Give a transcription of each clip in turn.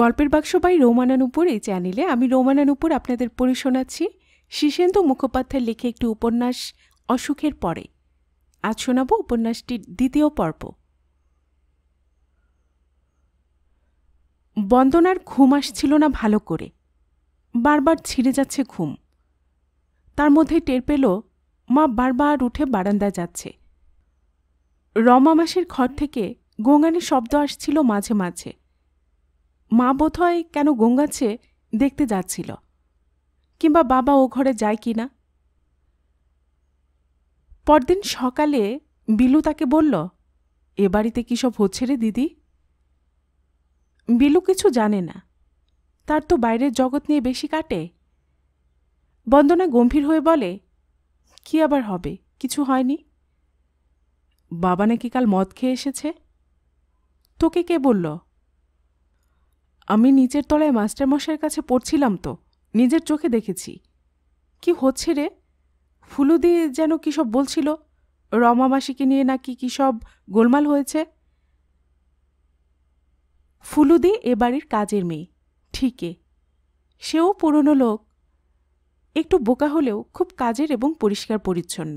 গল্পের বাক্স বাই রোমানানুপুর এই চ্যানেলে আমি রোমানানুপুর আপনাদের পড়ে শোনাচ্ছি শীর্ষেন্দু মুখোপাধ্যায় লিখে একটি উপন্যাস অসুখের পরে আজ শোনাব উপন্যাসটির দ্বিতীয় পর্ব বন্দনার ঘুম আসছিল না ভালো করে বারবার ছিঁড়ে যাচ্ছে ঘুম তার মধ্যে টের পেল মা বারবার উঠে বারান্দা যাচ্ছে রমা মাসের ঘর থেকে গোঙানি শব্দ আসছিল মাঝে মাঝে মা বোধহয় কেন গঙ্গাচ্ছে দেখতে যাচ্ছিল কিংবা বাবা ও ঘরে যায় কি না পরদিন সকালে বিলু তাকে বলল এ বাড়িতে কী সব হচ্ছে রে দিদি বিলু কিছু জানে না তার তো বাইরের জগৎ নিয়ে বেশি কাটে বন্দনা গম্ভীর হয়ে বলে কি আবার হবে কিছু হয়নি বাবা নাকি কাল মদ খেয়ে এসেছে তোকে কে বলল আমি নিচের তলায় মাস্টারমশাইয়ের কাছে পড়ছিলাম তো নিজের চোখে দেখেছি কি হচ্ছে রে ফুলুদি যেন কী সব বলছিল রমাবাসীকে নিয়ে নাকি কী সব গোলমাল হয়েছে ফুলুদি এ বাড়ির কাজের মেয়ে ঠিকে সেও পুরনো লোক একটু বোকা হলেও খুব কাজের এবং পরিষ্কার পরিচ্ছন্ন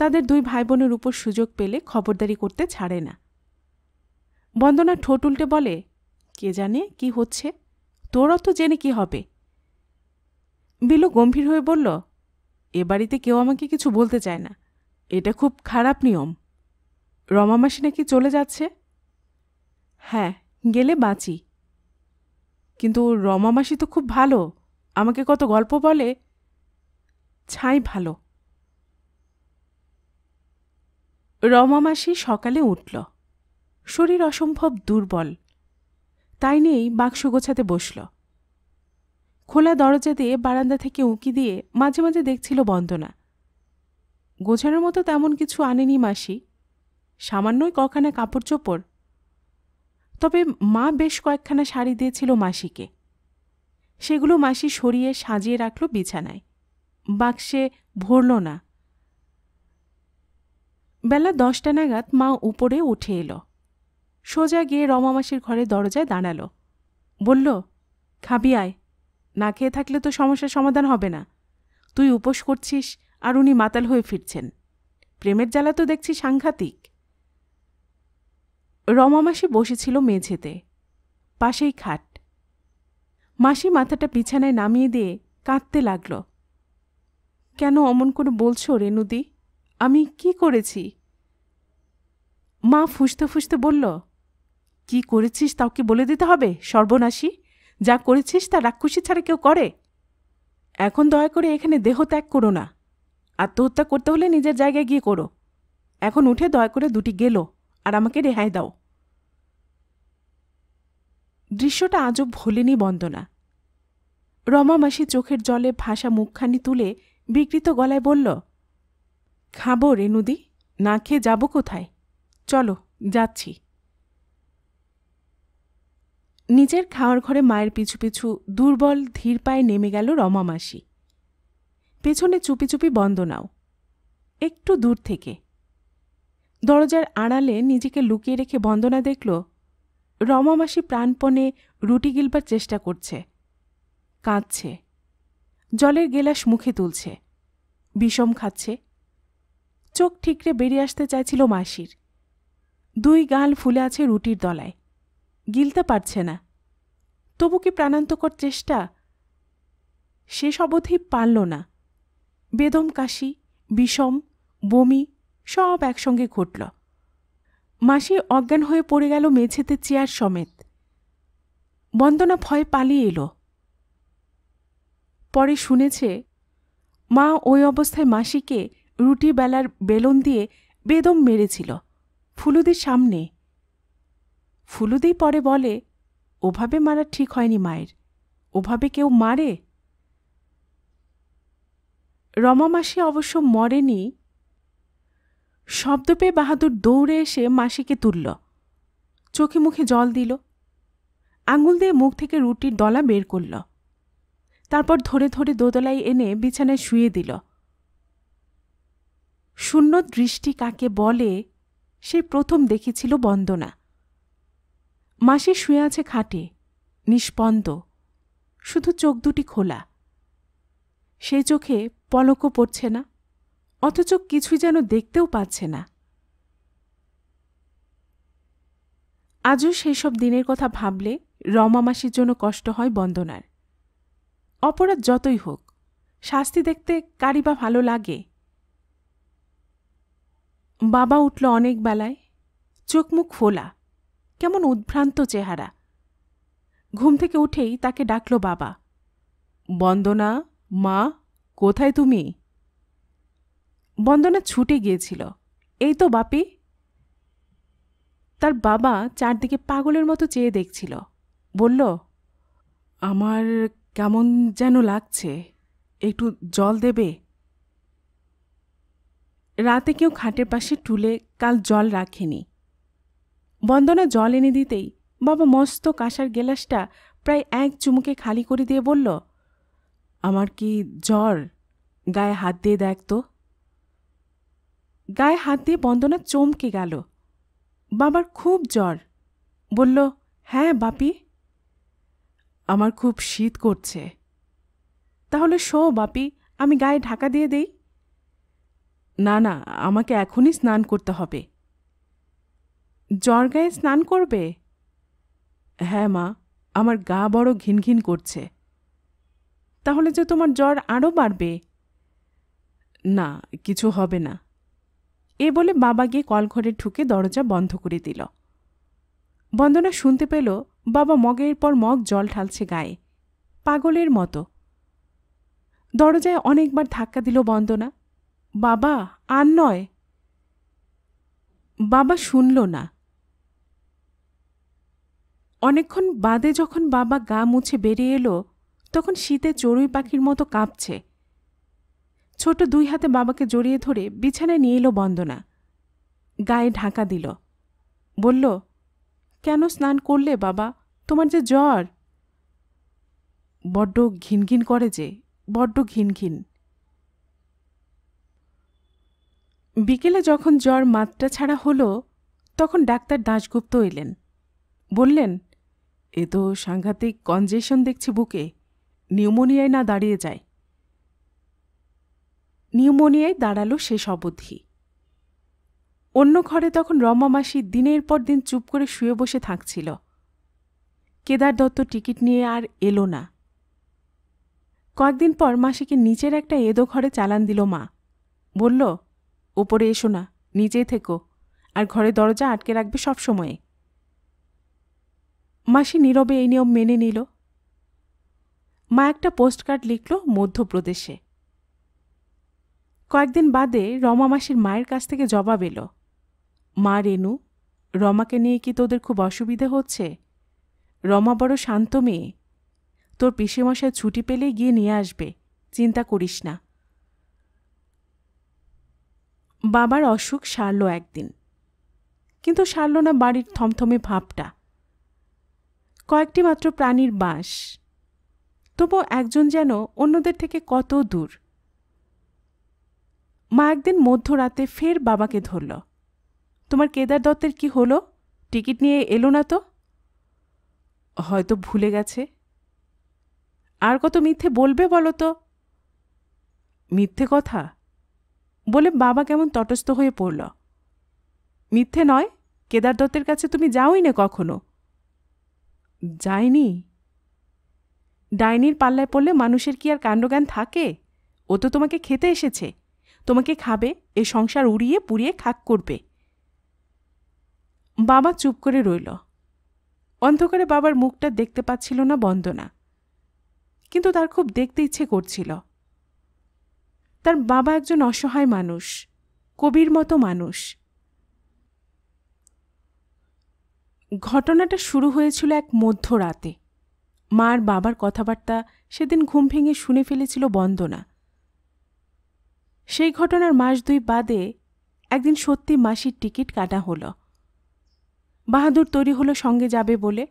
তাদের দুই ভাই বোনের উপর সুযোগ পেলে খবরদারি করতে ছাড়ে না বন্দনা ঠোঁট উল্টে বলে কে জানে কি হচ্ছে তোরা তো জেনে কি হবে বিলু গম্ভীর হয়ে বলল এ বাড়িতে কেউ আমাকে কিছু বলতে চায় না এটা খুব খারাপ নিয়ম রমা মাসি নাকি চলে যাচ্ছে হ্যাঁ গেলে বাঁচি কিন্তু রমা মাসি তো খুব ভালো আমাকে কত গল্প বলে ছাই ভালো রমা মাসি সকালে উঠল শরীর অসম্ভব দুর্বল তাই নিয়েই বাক্স গোছাতে বসল খোলা দরজা দিয়ে বারান্দা থেকে উঁকি দিয়ে মাঝে মাঝে দেখছিল বন্দনা গোছানোর মতো তেমন কিছু আনেনি মাসি সামান্যই কখানা কাপড় চোপড় তবে মা বেশ কয়েকখানা শাড়ি দিয়েছিল মাসিকে সেগুলো মাসি সরিয়ে সাজিয়ে রাখল বিছানায় বাক্সে ভরল না বেলা দশটা নাগাদ মা উপরে উঠে এলো সোজা গিয়ে রমামাসির ঘরে দরজায় দাঁড়ালো বলল খাবি আয় না খেয়ে থাকলে তো সমস্যার সমাধান হবে না তুই উপোস করছিস আর উনি মাতাল হয়ে ফিরছেন প্রেমের জ্বালা তো দেখছি সাংঘাতিক রমামাসি বসেছিল মেঝেতে পাশেই খাট মাসি মাথাটা বিছানায় নামিয়ে দিয়ে কাঁদতে লাগল কেন অমন করে বলছো রেনুদি আমি কি করেছি মা ফুসতে ফুসতে বলল কি করেছিস তাও কি বলে দিতে হবে সর্বনাশী যা করেছিস তা রাক্ষসী ছাড়া কেউ করে এখন দয়া করে এখানে দেহ ত্যাগ করো না আত্মহত্যা করতে হলে নিজের জায়গায় গিয়ে করো এখন উঠে দয়া করে দুটি গেল আর আমাকে রেহাই দাও দৃশ্যটা আজও ভোলেনি বন্দনা রমামাসি চোখের জলে ভাসা মুখখানি তুলে বিকৃত গলায় বলল খাবো রেনুদি না খেয়ে যাব কোথায় চলো যাচ্ছি নিজের খাওয়ার ঘরে মায়ের পিছু পিছু দুর্বল ধীর পায়ে নেমে গেল রমা মাসি পেছনে চুপি চুপি বন্দনাও একটু দূর থেকে দরজার আড়ালে নিজেকে লুকিয়ে রেখে বন্দনা দেখল রমামাসি প্রাণপণে রুটি গিলবার চেষ্টা করছে কাঁদছে জলের গেলাস মুখে তুলছে বিষম খাচ্ছে চোখ ঠিকরে বেরিয়ে আসতে চাইছিল মাসির দুই গাল ফুলে আছে রুটির দলায় গিলতে পারছে না তবু কি প্রাণান্তকর চেষ্টা শেষ অবধি পারল না বেদম কাশি বিষম বমি সব একসঙ্গে ঘটল মাসি অজ্ঞান হয়ে পড়ে গেল মেঝেতে চেয়ার সমেত বন্দনা ভয় পালিয়ে এলো পরে শুনেছে মা ওই অবস্থায় মাসিকে রুটি বেলার বেলন দিয়ে বেদম মেরেছিল ফুলুদের সামনে ফুলুদি পরে বলে ওভাবে মারা ঠিক হয়নি মায়ের ওভাবে কেউ মারে রমা মাসি অবশ্য মরেনি শব্দ পেয়ে বাহাদুর দৌড়ে এসে মাসিকে তুলল চোখে মুখে জল দিল আঙুল দিয়ে মুখ থেকে রুটির দলা বের করল তারপর ধরে ধরে দোদলাই এনে বিছানায় শুয়ে দিল শূন্য দৃষ্টি কাকে বলে সে প্রথম দেখেছিল বন্দনা মাসি শুয়ে আছে খাটে নিষ্পন্দ শুধু চোখ দুটি খোলা সেই চোখে পলকও পড়ছে না অথচ কিছুই যেন দেখতেও পাচ্ছে না আজও সেই সব দিনের কথা ভাবলে রমা মাসির জন্য কষ্ট হয় বন্দনার অপরাধ যতই হোক শাস্তি দেখতে কারি বা ভালো লাগে বাবা উঠল অনেক বেলায় চোখ মুখ খোলা কেমন উদ্ভ্রান্ত চেহারা ঘুম থেকে উঠেই তাকে ডাকল বাবা বন্দনা মা কোথায় তুমি বন্দনা ছুটে গিয়েছিল এই তো বাপি তার বাবা চারদিকে পাগলের মতো চেয়ে দেখছিল বলল আমার কেমন যেন লাগছে একটু জল দেবে রাতে কেউ খাটের পাশে টুলে কাল জল রাখেনি বন্দনা জল এনে দিতেই বাবা মস্ত কাঁসার গেলাসটা প্রায় এক চুমুকে খালি করে দিয়ে বলল আমার কি জ্বর গায়ে হাত দিয়ে দেখ তো গায়ে হাত দিয়ে বন্দনা চমকে গেল বাবার খুব জ্বর বলল হ্যাঁ বাপি আমার খুব শীত করছে তাহলে শো বাপি আমি গায়ে ঢাকা দিয়ে দেই না না আমাকে এখনই স্নান করতে হবে জর্গায় স্নান করবে হ্যাঁ মা আমার গা বড় ঘিনঘিন করছে তাহলে যে তোমার জ্বর আরও বাড়বে না কিছু হবে না এ বলে বাবা গিয়ে কলঘরে ঠুকে দরজা বন্ধ করে দিল বন্দনা শুনতে পেল বাবা মগের পর মগ জল ঢালছে গায়ে পাগলের মতো দরজায় অনেকবার ধাক্কা দিল বন্দনা বাবা আর নয় বাবা শুনল না অনেকক্ষণ বাদে যখন বাবা গা মুছে বেরিয়ে এলো তখন শীতে চড়ুই পাখির মতো কাঁপছে ছোট দুই হাতে বাবাকে জড়িয়ে ধরে বিছানায় নিয়ে এলো বন্দনা গায়ে ঢাকা দিল বলল কেন স্নান করলে বাবা তোমার যে জ্বর বড্ড ঘিনঘিন করে যে বড্ড ঘিনঘিন বিকেলে যখন জ্বর মাত্রা ছাড়া হলো তখন ডাক্তার দাশগুপ্ত এলেন বললেন এ তো সাংঘাতিক কনজেশন দেখছি বুকে নিউমোনিয়ায় না দাঁড়িয়ে যায় নিউমোনিয়ায় দাঁড়ালো শেষ অবধি অন্য ঘরে তখন রমা মাসি দিনের পর দিন চুপ করে শুয়ে বসে থাকছিল কেদার দত্ত টিকিট নিয়ে আর এলো না কয়েকদিন পর মাসিকে নিচের একটা এদো ঘরে চালান দিল মা বলল ওপরে এসো না নিচেই থেকো আর ঘরে দরজা আটকে রাখবে সবসময়ে মাসি নীরবে এই নিয়ম মেনে নিল মা একটা পোস্টকার্ড লিখল মধ্যপ্রদেশে কয়েকদিন বাদে রমা মাসির মায়ের কাছ থেকে জবাব এলো মা রেনু রমাকে নিয়ে কি তোদের খুব অসুবিধে হচ্ছে রমা বড় শান্ত মেয়ে তোর পিসেমশায় ছুটি পেলেই গিয়ে নিয়ে আসবে চিন্তা করিস না বাবার অসুখ সারল একদিন কিন্তু সারল না বাড়ির থমথমে ভাবটা কয়েকটি মাত্র প্রাণীর বাস তবু একজন যেন অন্যদের থেকে কত দূর মা একদিন মধ্যরাতে ফের বাবাকে ধরল তোমার কেদার দত্তের কি হলো টিকিট নিয়ে এলো না তো হয়তো ভুলে গেছে আর কত মিথ্যে বলবে বলো তো মিথ্যে কথা বলে বাবা কেমন তটস্থ হয়ে পড়ল মিথ্যে নয় কেদার দত্তের কাছে তুমি যাওই না কখনো যায়নি ডাইনির পাল্লায় পড়লে মানুষের কি আর কাণ্ডজ্ঞান থাকে ও তো তোমাকে খেতে এসেছে তোমাকে খাবে এ সংসার উড়িয়ে পুড়িয়ে খাক করবে বাবা চুপ করে রইল অন্ধকারে বাবার মুখটা দেখতে পাচ্ছিল না বন্দনা কিন্তু তার খুব দেখতে ইচ্ছে করছিল তার বাবা একজন অসহায় মানুষ কবির মতো মানুষ ঘটনাটা শুরু হয়েছিল এক মধ্যরাতে মার বাবার কথাবার্তা সেদিন ঘুম ভেঙে শুনে ফেলেছিল বন্দনা সেই ঘটনার মাস দুই বাদে একদিন সত্যি মাসির টিকিট কাটা হল বাহাদুর তৈরি হলো সঙ্গে যাবে বলে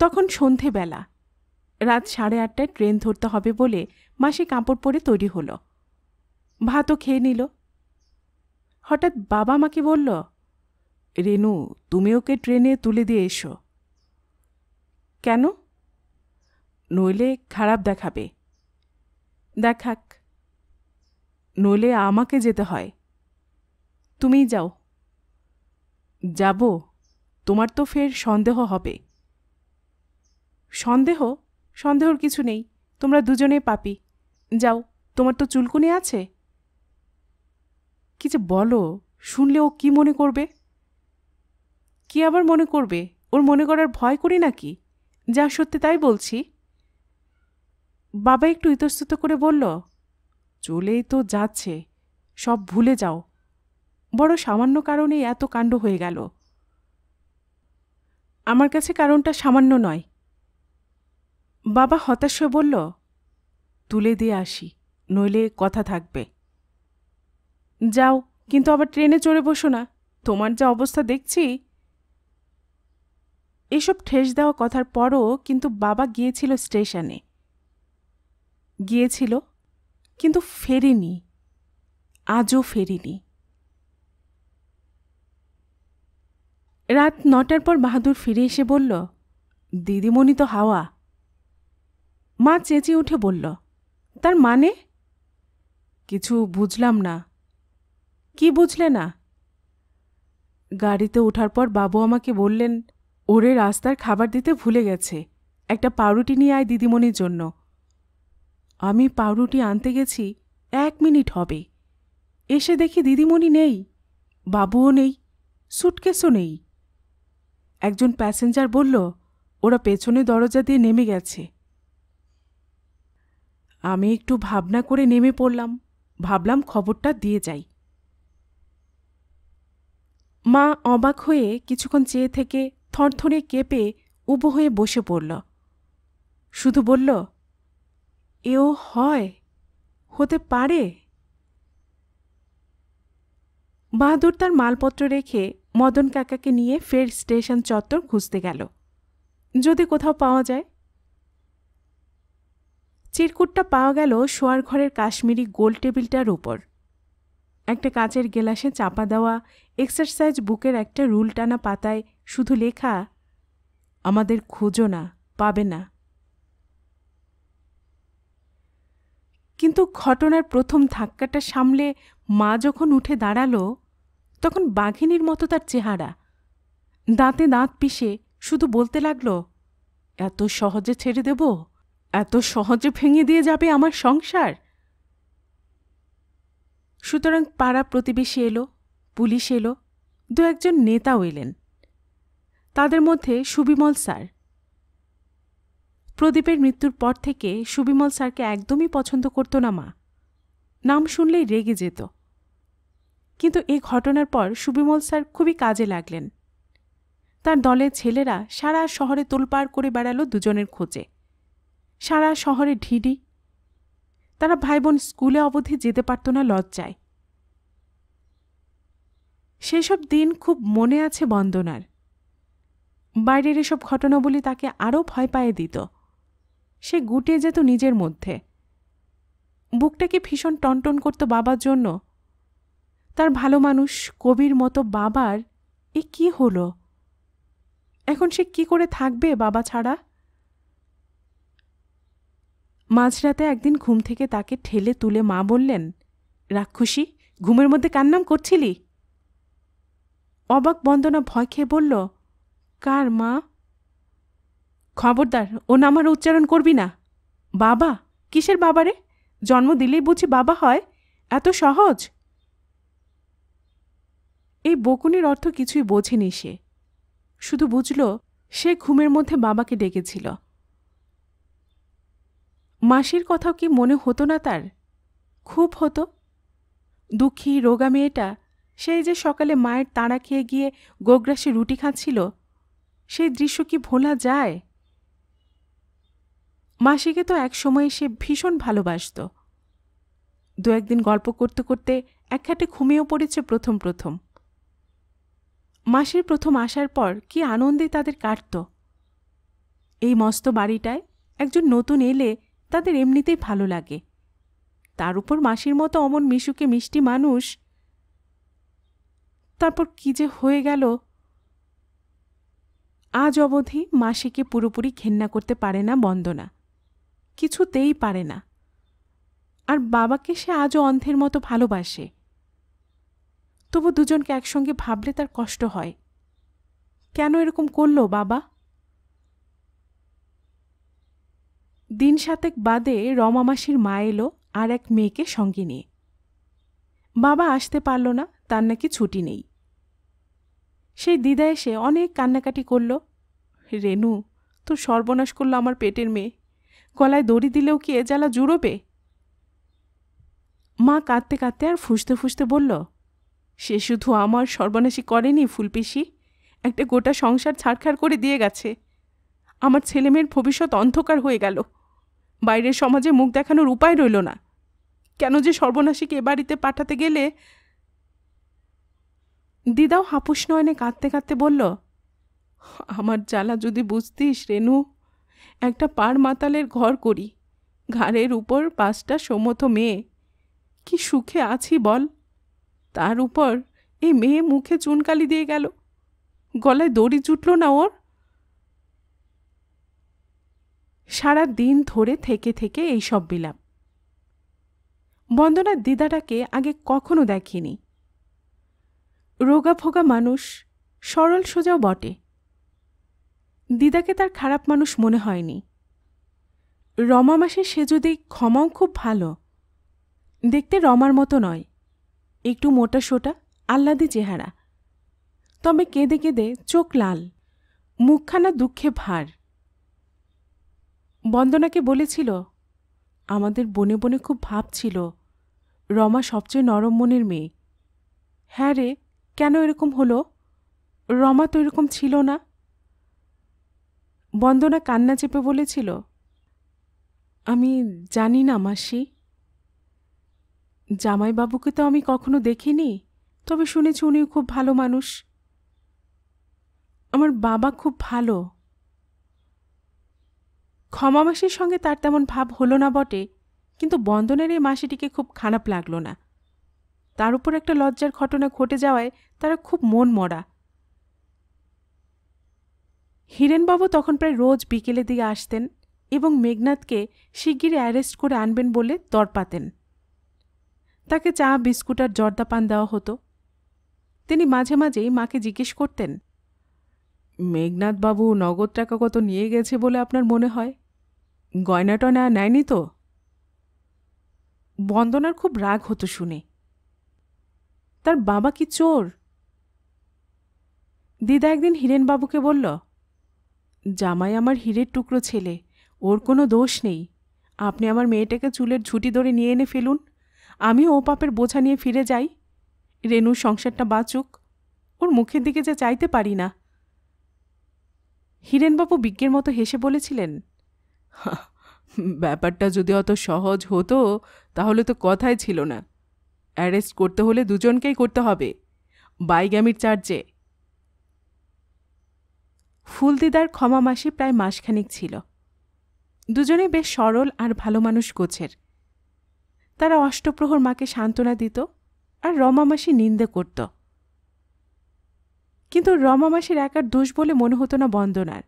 তখন সন্ধেবেলা রাত সাড়ে আটটায় ট্রেন ধরতে হবে বলে মাসি কাপড় পরে তৈরি হলো ভাতও খেয়ে নিল হঠাৎ বাবা মাকে বলল রেনু তুমি ওকে ট্রেনে তুলে দিয়ে এসো কেন নইলে খারাপ দেখাবে দেখাক নইলে আমাকে যেতে হয় তুমি যাও যাব তোমার তো ফের সন্দেহ হবে সন্দেহ সন্দেহর কিছু নেই তোমরা দুজনে পাপি যাও তোমার তো চুলকুনি আছে কিছু বলো শুনলে ও কী মনে করবে কি আবার মনে করবে ওর মনে করার ভয় করি নাকি যা সত্যি তাই বলছি বাবা একটু ইতস্তত করে বলল চলেই তো যাচ্ছে সব ভুলে যাও বড় সামান্য কারণে এত কাণ্ড হয়ে গেল আমার কাছে কারণটা সামান্য নয় বাবা হতাশ হয়ে বলল তুলে দিয়ে আসি নইলে কথা থাকবে যাও কিন্তু আবার ট্রেনে চড়ে বসো না তোমার যা অবস্থা দেখছি এসব ঠেস দেওয়া কথার পরও কিন্তু বাবা গিয়েছিল স্টেশনে গিয়েছিল কিন্তু ফেরিনি আজও ফেরিনি রাত নটার পর বাহাদুর ফিরে এসে বলল দিদিমণি তো হাওয়া মা চেঁচিয়ে উঠে বলল তার মানে কিছু বুঝলাম না কি বুঝলে না গাড়িতে ওঠার পর বাবু আমাকে বললেন ওরে রাস্তার খাবার দিতে ভুলে গেছে একটা পাউরুটি নিয়ে আয় দিদিমণির জন্য আমি পাউরুটি আনতে গেছি এক মিনিট হবে এসে দেখি দিদিমণি নেই বাবুও নেই সুটকেসও নেই একজন প্যাসেঞ্জার বলল ওরা পেছনে দরজা দিয়ে নেমে গেছে আমি একটু ভাবনা করে নেমে পড়লাম ভাবলাম খবরটা দিয়ে যাই মা অবাক হয়ে কিছুক্ষণ চেয়ে থেকে থরথরে কেঁপে উপ হয়ে বসে পড়ল শুধু বলল এও হয় হতে পারে বাহাদুর তার মালপত্র রেখে মদন কাকাকে নিয়ে ফের স্টেশন চত্বর খুঁজতে গেল যদি কোথাও পাওয়া যায় চিরকুটটা পাওয়া গেল শোয়ার ঘরের কাশ্মীরি গোল টেবিলটার উপর একটা কাচের গেলাসে চাপা দেওয়া এক্সারসাইজ বুকের একটা রুল টানা পাতায় শুধু লেখা আমাদের খোঁজো না পাবে না কিন্তু ঘটনার প্রথম ধাক্কাটা সামলে মা যখন উঠে দাঁড়ালো তখন বাঘিনীর মতো তার চেহারা দাঁতে দাঁত পিষে শুধু বলতে লাগল এত সহজে ছেড়ে দেব এত সহজে ভেঙে দিয়ে যাবে আমার সংসার সুতরাং পাড়া প্রতিবেশী এলো পুলিশ এলো দু একজন নেতাও এলেন তাদের মধ্যে সুবিমল স্যার প্রদীপের মৃত্যুর পর থেকে সুবিমল স্যারকে একদমই পছন্দ করত না মা নাম শুনলেই রেগে যেত কিন্তু এ ঘটনার পর সুবিমল স্যার খুবই কাজে লাগলেন তার দলের ছেলেরা সারা শহরে তোলপাড় করে বেড়ালো দুজনের খোঁজে সারা শহরে ঢিডি তারা ভাই বোন স্কুলে অবধি যেতে পারত না লজ্জায় সেসব দিন খুব মনে আছে বন্দনার বাইরের এসব ঘটনাবলী তাকে আরও ভয় পায়ে দিত সে গুটে যেত নিজের মধ্যে বুকটাকে ভীষণ টনটন করত বাবার জন্য তার ভালো মানুষ কবির মতো বাবার এ কি হলো এখন সে কি করে থাকবে বাবা ছাড়া মাঝরাতে একদিন ঘুম থেকে তাকে ঠেলে তুলে মা বললেন রাক্ষসী ঘুমের মধ্যে কান্নাম করছিলি অবাক বন্দনা ভয় খেয়ে বলল কার মা খবরদার ও নাম উচ্চারণ করবি না বাবা কিসের বাবারে জন্ম দিলেই বুঝি বাবা হয় এত সহজ এই বকুনির অর্থ কিছুই বোঝেনি সে শুধু বুঝল সে ঘুমের মধ্যে বাবাকে ডেকেছিল মাসির কথাও কি মনে হতো না তার খুব হতো দুঃখী রোগা মেয়েটা সেই যে সকালে মায়ের তাড়া খেয়ে গিয়ে গোগ্রাসে রুটি খাচ্ছিল সেই দৃশ্য কি ভোলা যায় মাসিকে তো এক সময় সে ভীষণ ভালোবাসত দু একদিন গল্প করতে করতে এক ঘুমিয়েও পড়েছে প্রথম প্রথম মাসির প্রথম আসার পর কি আনন্দে তাদের কাটত এই মস্ত বাড়িটায় একজন নতুন এলে তাদের এমনিতেই ভালো লাগে তার উপর মাসির মতো অমন মিশুকে মিষ্টি মানুষ তারপর কি যে হয়ে গেল আজ অবধি মাসিকে পুরোপুরি ঘেন্না করতে পারে না বন্দনা কিছুতেই পারে না আর বাবাকে সে আজও অন্ধের মতো ভালোবাসে তবু দুজনকে একসঙ্গে ভাবলে তার কষ্ট হয় কেন এরকম করল বাবা দিন সাতেক বাদে রমামাসির মা এলো আর এক মেয়েকে সঙ্গে নিয়ে বাবা আসতে পারল না তার নাকি ছুটি নেই সেই দিদা এসে অনেক কান্নাকাটি করল রেনু তো সর্বনাশ করলো আমার পেটের মেয়ে গলায় দড়ি দিলেও কি এ জ্বালা জুড়োবে মা কাঁদতে কাঁদতে আর ফুসতে ফুসতে বলল সে শুধু আমার সর্বনাশী করেনি ফুলপিসি একটা গোটা সংসার ছাড়খাড় করে দিয়ে গেছে আমার ছেলেমেয়ের ভবিষ্যৎ অন্ধকার হয়ে গেল বাইরের সমাজে মুখ দেখানোর উপায় রইল না কেন যে সর্বনাশীকে এ বাড়িতে পাঠাতে গেলে দিদাও হাপুস নয়নে কাঁদতে কাঁদতে বলল আমার জ্বালা যদি বুঝতিস রেনু একটা পার মাতালের ঘর করি ঘাড়ের উপর পাঁচটা সমথ মেয়ে কি সুখে আছি বল তার উপর এই মেয়ে মুখে চুনকালি দিয়ে গেল গলায় দড়ি জুটল না ওর সারা দিন ধরে থেকে থেকে এইসব বিলাপ বন্দনার দিদাটাকে আগে কখনো দেখিনি রোগাফোগা মানুষ সরল সোজাও বটে দিদাকে তার খারাপ মানুষ মনে হয়নি রমা মাসে সে যদি ক্ষমাও খুব ভালো দেখতে রমার মতো নয় একটু মোটা সোটা আহ্লাদি চেহারা তবে কেঁদে কেঁদে চোখ লাল মুখখানা দুঃখে ভার বন্দনাকে বলেছিল আমাদের বনে বনে খুব ভাব ছিল রমা সবচেয়ে নরম মনের মেয়ে হ্যাঁ রে কেন এরকম হলো রমা তো এরকম ছিল না বন্দনা কান্না চেপে বলেছিল আমি জানি না মাসি জামাইবাবুকে তো আমি কখনো দেখিনি তবে শুনেছি উনিও খুব ভালো মানুষ আমার বাবা খুব ভালো ক্ষমা মাসির সঙ্গে তার তেমন ভাব হলো না বটে কিন্তু বন্দনের এই মাসিটিকে খুব খারাপ লাগলো না তার উপর একটা লজ্জার ঘটনা ঘটে যাওয়ায় তারা খুব মন মরা হিরেনবাবু তখন প্রায় রোজ বিকেলের দিকে আসতেন এবং মেঘনাথকে শিগগিরই অ্যারেস্ট করে আনবেন বলে দর পাতেন তাকে চা বিস্কুট আর জর্দাপান দেওয়া হতো তিনি মাঝে মাঝেই মাকে জিজ্ঞেস করতেন মেঘনাথবাবু নগদ টাকা কত নিয়ে গেছে বলে আপনার মনে হয় গয়না টয়না নেয়নি তো বন্দনার খুব রাগ হতো শুনে তার বাবা কি চোর দিদা একদিন হিরেনবাবুকে বলল জামাই আমার হীরের টুকরো ছেলে ওর কোনো দোষ নেই আপনি আমার মেয়েটাকে চুলের ঝুঁটি ধরে নিয়ে এনে ফেলুন আমি ও পাপের বোঝা নিয়ে ফিরে যাই রেনুর সংসারটা বাঁচুক ওর মুখের দিকে যা চাইতে পারি না হিরেনবাবু বিজ্ঞের মতো হেসে বলেছিলেন ব্যাপারটা যদি অত সহজ হতো তাহলে তো কথাই ছিল না অ্যারেস্ট করতে হলে দুজনকেই করতে হবে বাইগ্যামির চার্জে ফুলদিদার ক্ষমা মাসি প্রায় মাসখানিক ছিল দুজনে বেশ সরল আর ভালো মানুষ গোছের তারা অষ্টপ্রহর মাকে সান্ত্বনা দিত আর রমামাসি নিন্দে করত কিন্তু রমামাসির একার দোষ বলে মনে হতো না বন্দনার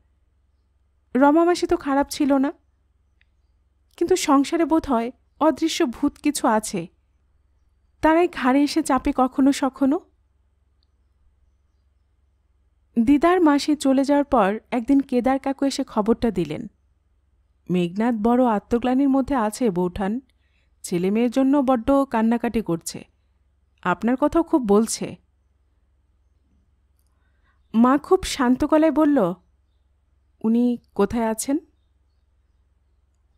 রমামাসি তো খারাপ ছিল না কিন্তু সংসারে বোধ হয় অদৃশ্য ভূত কিছু আছে তারাই ঘাড়ে এসে চাপে কখনো সখনো দিদার মাসি চলে যাওয়ার পর একদিন কেদার কাকু এসে খবরটা দিলেন মেঘনাথ বড় আত্মগ্লানির মধ্যে আছে বৌঠান ছেলে মেয়ের জন্য বড্ড কান্নাকাটি করছে আপনার কথাও খুব বলছে মা খুব শান্ত গলায় বলল উনি কোথায় আছেন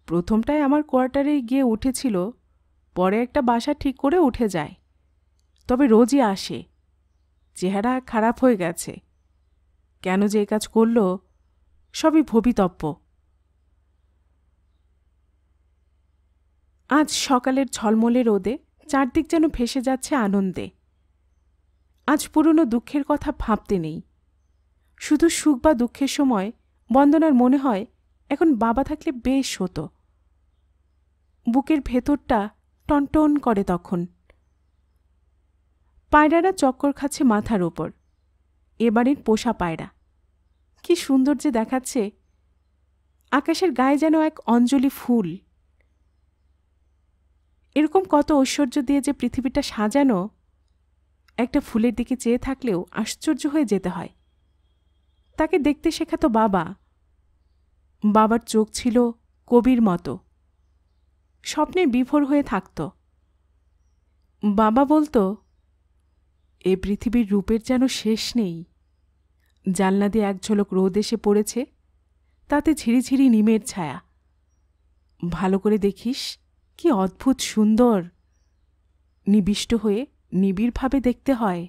প্রথমটায় আমার কোয়ার্টারে গিয়ে উঠেছিল পরে একটা বাসা ঠিক করে উঠে যায় তবে রোজই আসে চেহারা খারাপ হয়ে গেছে কেন যে এ কাজ করল সবই ভবিতব্য আজ সকালের ঝলমলে রোদে চারদিক যেন ভেসে যাচ্ছে আনন্দে আজ পুরনো দুঃখের কথা ভাবতে নেই শুধু সুখ বা দুঃখের সময় বন্দনার মনে হয় এখন বাবা থাকলে বেশ হতো বুকের ভেতরটা টনটন করে তখন পায়রারা চক্কর খাচ্ছে মাথার ওপর এবারের পোষা পায়রা কি সুন্দর যে দেখাচ্ছে আকাশের গায়ে যেন এক অঞ্জলি ফুল এরকম কত ঐশ্বর্য দিয়ে যে পৃথিবীটা সাজানো একটা ফুলের দিকে চেয়ে থাকলেও আশ্চর্য হয়ে যেতে হয় তাকে দেখতে শেখাতো বাবা বাবার চোখ ছিল কবির মতো স্বপ্নে বিভোর হয়ে থাকত বাবা বলতো এ পৃথিবীর রূপের যেন শেষ নেই জানলা দিয়ে এক ঝলক রোদ এসে পড়েছে তাতে ঝিরিঝিরি নিমের ছায়া ভালো করে দেখিস কি অদ্ভুত সুন্দর নিবিষ্ট হয়ে নিবিড়ভাবে দেখতে হয়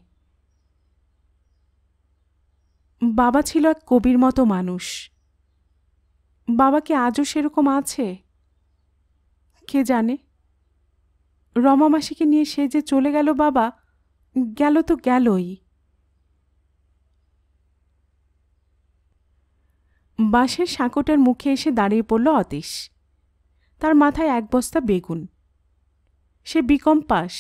বাবা ছিল এক কবির মতো মানুষ বাবা কি আজও সেরকম আছে কে জানে রমা মাসিকে নিয়ে সে যে চলে গেল বাবা গেল তো গেলই বাঁশের সাঁকোটার মুখে এসে দাঁড়িয়ে পড়ল অতীশ তার মাথায় এক বস্তা বেগুন সে বিকম পাস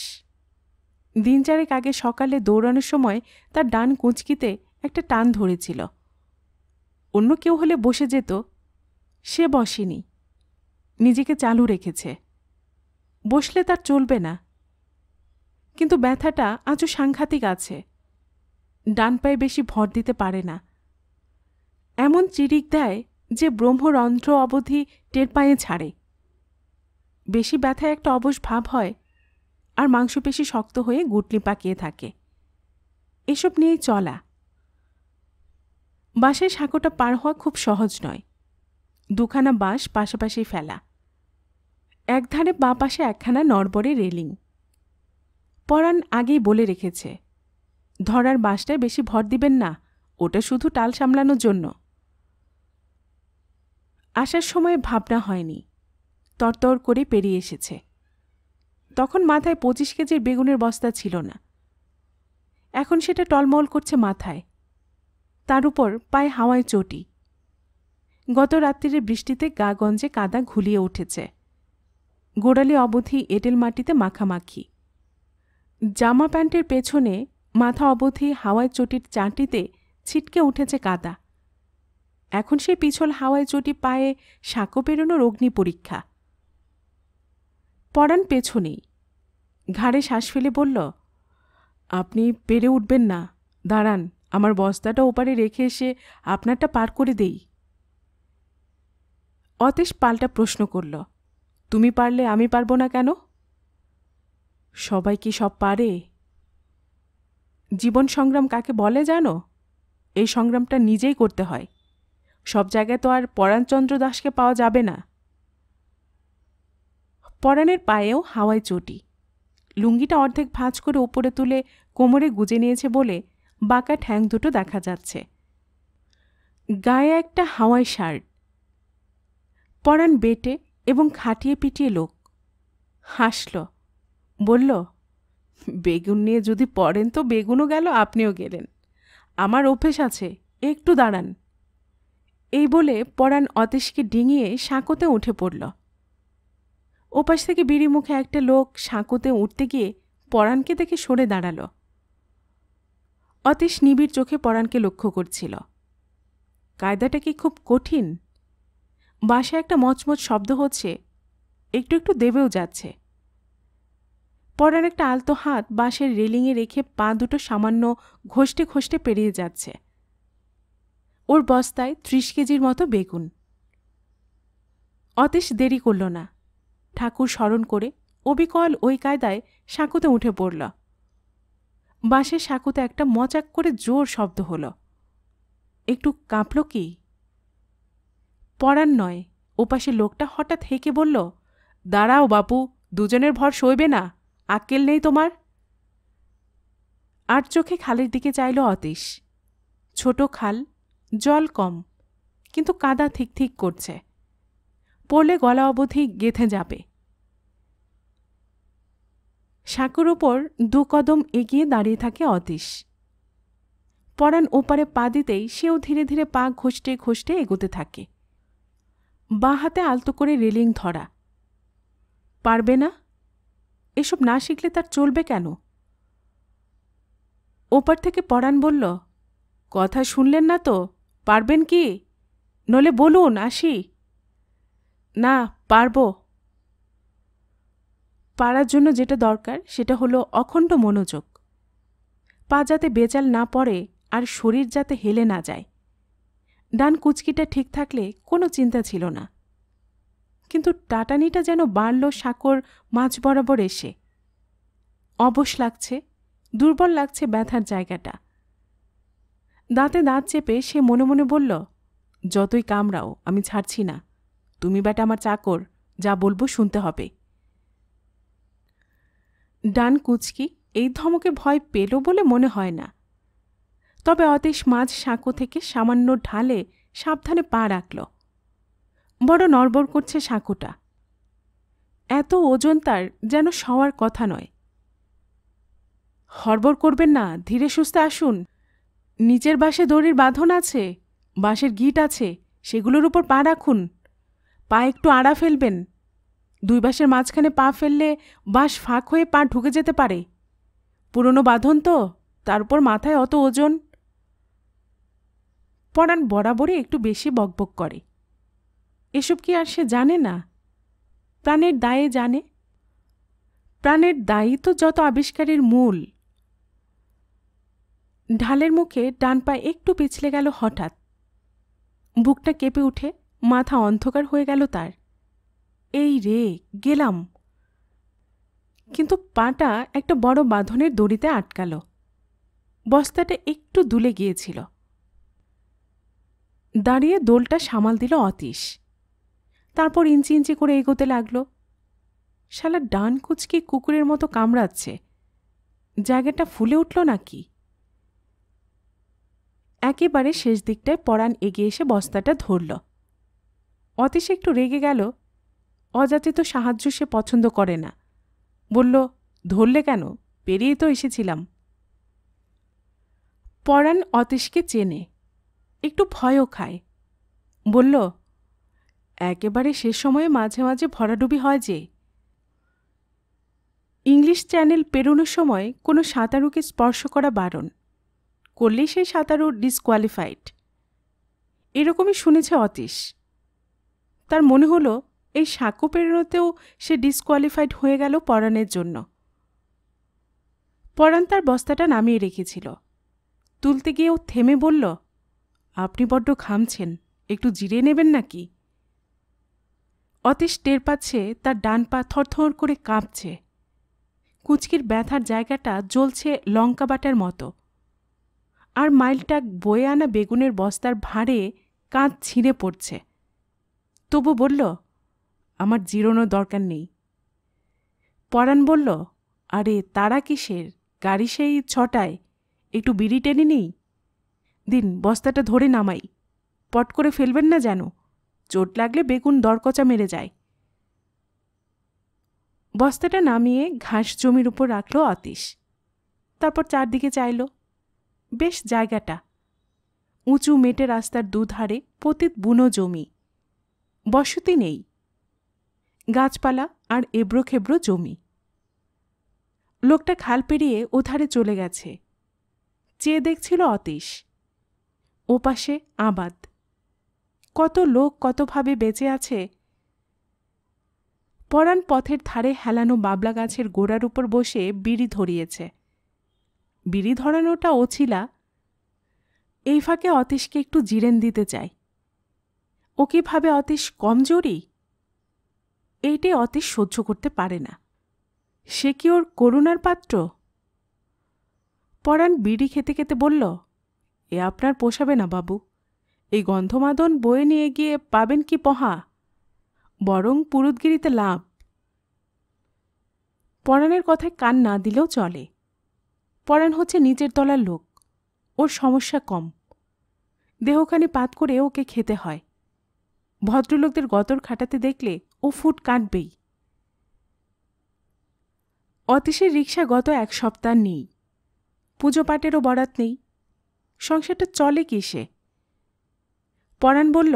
দিন চারেক আগে সকালে দৌড়ানোর সময় তার ডান কুঁচকিতে একটা টান ধরেছিল অন্য কেউ হলে বসে যেত সে বসেনি নিজেকে চালু রেখেছে বসলে তার চলবে না কিন্তু ব্যথাটা আজও সাংঘাতিক আছে ডান পায়ে বেশি ভর দিতে পারে না এমন চিরিক দেয় যে ব্রহ্মরন্ধ্র অবধি টের পায়ে ছাড়ে বেশি ব্যথায় একটা অবশ ভাব হয় আর মাংসপেশি শক্ত হয়ে গুটলি পাকিয়ে থাকে এসব নিয়েই চলা বাসায় সাঁকোটা পার হওয়া খুব সহজ নয় দুখানা বাঁশ পাশাপাশি ফেলা একধারে বাঁ পাশে একখানা নরবরে রেলিং পরাণ আগেই বলে রেখেছে ধরার বাঁশটায় বেশি ভর দিবেন না ওটা শুধু টাল সামলানোর জন্য আসার সময় ভাবনা হয়নি তরতর করে পেরিয়ে এসেছে তখন মাথায় পঁচিশ কেজির বেগুনের বস্তা ছিল না এখন সেটা টলমল করছে মাথায় তার উপর পায়ে হাওয়ায় চটি গত রাত্রির বৃষ্টিতে গা গঞ্জে কাদা ঘুলিয়ে উঠেছে গোড়ালি অবধি এঁটেল মাটিতে মাখামাখি জামা প্যান্টের পেছনে মাথা অবধি হাওয়ায় চটির চাটিতে ছিটকে উঠেছে কাদা এখন সে পিছল হাওয়ায় চটি পায়ে সাঁকো পেরোনোর অগ্নি পরীক্ষা পড়ান পেছনেই ঘাড়ে শ্বাস ফেলে বলল আপনি পেরে উঠবেন না দাঁড়ান আমার বস্তাটা ওপারে রেখে এসে আপনারটা পার করে দেই অতেশ পাল্টা প্রশ্ন করল তুমি পারলে আমি পারবো না কেন সবাই কি সব পারে জীবন সংগ্রাম কাকে বলে জানো এই সংগ্রামটা নিজেই করতে হয় সব জায়গায় তো আর পরাণচন্দ্র দাসকে পাওয়া যাবে না পরাণের পায়েও হাওয়ায় চটি লুঙ্গিটা অর্ধেক ভাঁজ করে উপরে তুলে কোমরে গুজে নিয়েছে বলে বাঁকা ঠ্যাং দুটো দেখা যাচ্ছে গায়ে একটা হাওয়াই শার্ট পড়ান বেটে এবং খাটিয়ে পিটিয়ে লোক হাসল বলল বেগুন নিয়ে যদি পড়েন তো বেগুনও গেল আপনিও গেলেন আমার অভ্যেস আছে একটু দাঁড়ান এই বলে পরাণ অতীশকে ডিঙিয়ে সাঁকোতে উঠে পড়ল ওপাশ থেকে বিড়ি মুখে একটা লোক সাঁকোতে উঠতে গিয়ে পরাণকে দেখে সরে দাঁড়াল অতীশ নিবিড় চোখে পরাণকে লক্ষ্য করছিল কায়দাটা কি খুব কঠিন বাসায় একটা মচমচ শব্দ হচ্ছে একটু একটু দেবেও যাচ্ছে পরার একটা আলতো হাত বাঁশের রেলিংয়ে রেখে পা দুটো সামান্য ঘষটে ঘষটে পেরিয়ে যাচ্ছে ওর বস্তায় ত্রিশ কেজির মতো বেগুন অতেশ দেরি করল না ঠাকুর স্মরণ করে অবিকল ওই কায়দায় সাঁকুতে উঠে পড়ল বাঁশের সাঁকুতে একটা মচাক করে জোর শব্দ হলো একটু কাঁপল কি পড়ার নয় ওপাশে লোকটা হঠাৎ হেঁকে বলল দাঁড়াও বাপু দুজনের ভর সইবে না আক্কেল নেই তোমার আর চোখে খালের দিকে চাইল অতীশ ছোট খাল জল কম কিন্তু কাদা ঠিক ঠিক করছে পড়লে গলা অবধি গেথে যাবে সাঁকুর ওপর দু কদম এগিয়ে দাঁড়িয়ে থাকে অতীশ পরান ওপারে পা দিতেই সেও ধীরে ধীরে পা ঘষটে ঘষটে এগোতে থাকে বাঁ হাতে আলতো করে রেলিং ধরা পারবে না এসব না শিখলে তার চলবে কেন ওপার থেকে পড়ান বলল কথা শুনলেন না তো পারবেন কি নলে বলুন আসি না পারব পারার জন্য যেটা দরকার সেটা হলো অখণ্ড মনোযোগ পা যাতে বেচাল না পড়ে আর শরীর যাতে হেলে না যায় ডান কুচকিটা ঠিক থাকলে কোনো চিন্তা ছিল না কিন্তু টাটানিটা যেন বাড়ল সাঁকর মাঝ বরাবর এসে অবশ লাগছে দুর্বল লাগছে ব্যথার জায়গাটা দাঁতে দাঁত চেপে সে মনে মনে বলল যতই কামড়াও আমি ছাড়ছি না তুমি ব্যাটা আমার চাকর যা বলবো শুনতে হবে ডান কুচকি এই ধমকে ভয় পেল বলে মনে হয় না তবে অতীশ মাঝ সাঁকো থেকে সামান্য ঢালে সাবধানে পা রাখল বড় নড়বড় করছে সাঁকোটা এত ওজন তার যেন সওয়ার কথা নয় হড়বড় করবেন না ধীরে সুস্থে আসুন নিচের বাসে দড়ির বাঁধন আছে বাঁশের গিট আছে সেগুলোর উপর পা রাখুন পা একটু আড়া ফেলবেন দুই বাঁশের মাঝখানে পা ফেললে বাঁশ ফাঁক হয়ে পা ঢুকে যেতে পারে পুরনো বাঁধন তো তারপর মাথায় অত ওজন পরাণ বরাবরই একটু বেশি বকবক করে এসব কি আর সে জানে না প্রাণের দায়ে জানে প্রাণের দায়ী তো যত আবিষ্কারের মূল ঢালের মুখে ডান পা একটু পিছলে গেল হঠাৎ বুকটা কেঁপে উঠে মাথা অন্ধকার হয়ে গেল তার এই রে গেলাম কিন্তু পাটা একটা বড় বাঁধনের দড়িতে আটকাল বস্তাটা একটু দুলে গিয়েছিল দাঁড়িয়ে দোলটা সামাল দিল অতীশ তারপর ইঞ্চি ইঞ্চি করে এগোতে লাগলো শালা ডান কুচকি কুকুরের মতো কামড়াচ্ছে জায়গাটা ফুলে উঠল নাকি একেবারে শেষ দিকটায় পরাণ এগিয়ে এসে বস্তাটা ধরল অতীশ একটু রেগে গেল অযাচিত সাহায্য সে পছন্দ করে না বলল ধরলে কেন পেরিয়ে তো এসেছিলাম পরাণ অতীশকে চেনে একটু ভয়ও খায় বলল একেবারে সে সময়ে মাঝে মাঝে ভরাডুবি হয় যে ইংলিশ চ্যানেল পেরোনোর সময় কোনো সাঁতারুকে স্পর্শ করা বারণ করলে সেই সাঁতারু ডিসকোয়ালিফাইড এরকমই শুনেছে অতীশ তার মনে হলো এই সাঁকো পেরোনোতেও সে ডিসকোয়ালিফাইড হয়ে গেল পরাণের জন্য পরাণ তার বস্তাটা নামিয়ে রেখেছিল তুলতে গিয়েও থেমে বলল আপনি বড্ড খামছেন একটু জিরে নেবেন নাকি অতীশ টের পাচ্ছে তার ডান পা থরথর করে কাঁপছে কুচকির ব্যথার জায়গাটা জ্বলছে লঙ্কা বাটার মতো আর মাইলটা বয়ে আনা বেগুনের বস্তার ভাঁড়ে কাঁধ ছিঁড়ে পড়ছে তবু বলল আমার জিরোনো দরকার নেই পরাণ বলল আরে তারা কিসের গাড়ি সেই ছটায় একটু বিড়ি টেনে নেই দিন বস্তাটা ধরে নামাই পট করে ফেলবেন না যেন চোট লাগলে বেগুন দরকচা মেরে যায় বস্তাটা নামিয়ে ঘাস জমির উপর রাখল অতীশ তারপর চারদিকে চাইল বেশ জায়গাটা উঁচু মেটে রাস্তার দুধারে পতিত বুনো জমি বসতি নেই গাছপালা আর এবড়ো খেবড়ো জমি লোকটা খাল পেরিয়ে ওধারে চলে গেছে চেয়ে দেখছিল অতীশ ওপাশে আবাদ কত লোক কতভাবে বেঁচে আছে পরাণ পথের ধারে হেলানো বাবলা গাছের গোড়ার উপর বসে বিড়ি ধরিয়েছে বিড়ি ধরানোটা ওছিলা এই ফাঁকে অতীশকে একটু জিরেন দিতে চাই ও ভাবে অতীশ কমজোরি এইটে অতীশ সহ্য করতে পারে না সে কি ওর করুণার পাত্র পরাণ বিড়ি খেতে খেতে বলল এ আপনার পোষাবে না বাবু এই গন্ধমাদন বয়ে নিয়ে গিয়ে পাবেন কি পহা বরং পুরুদগিরিতে লাভ পরাণের কথায় কান না দিলেও চলে পরাণ হচ্ছে নিচের তলার লোক ওর সমস্যা কম দেহখানি পাত করে ওকে খেতে হয় ভদ্রলোকদের গতর খাটাতে দেখলে ও ফুট কাটবেই অতীশের রিক্সা গত এক সপ্তাহ নেই পুজো পাটেরও বরাত নেই সংসারটা চলে কিসে পরাণ বলল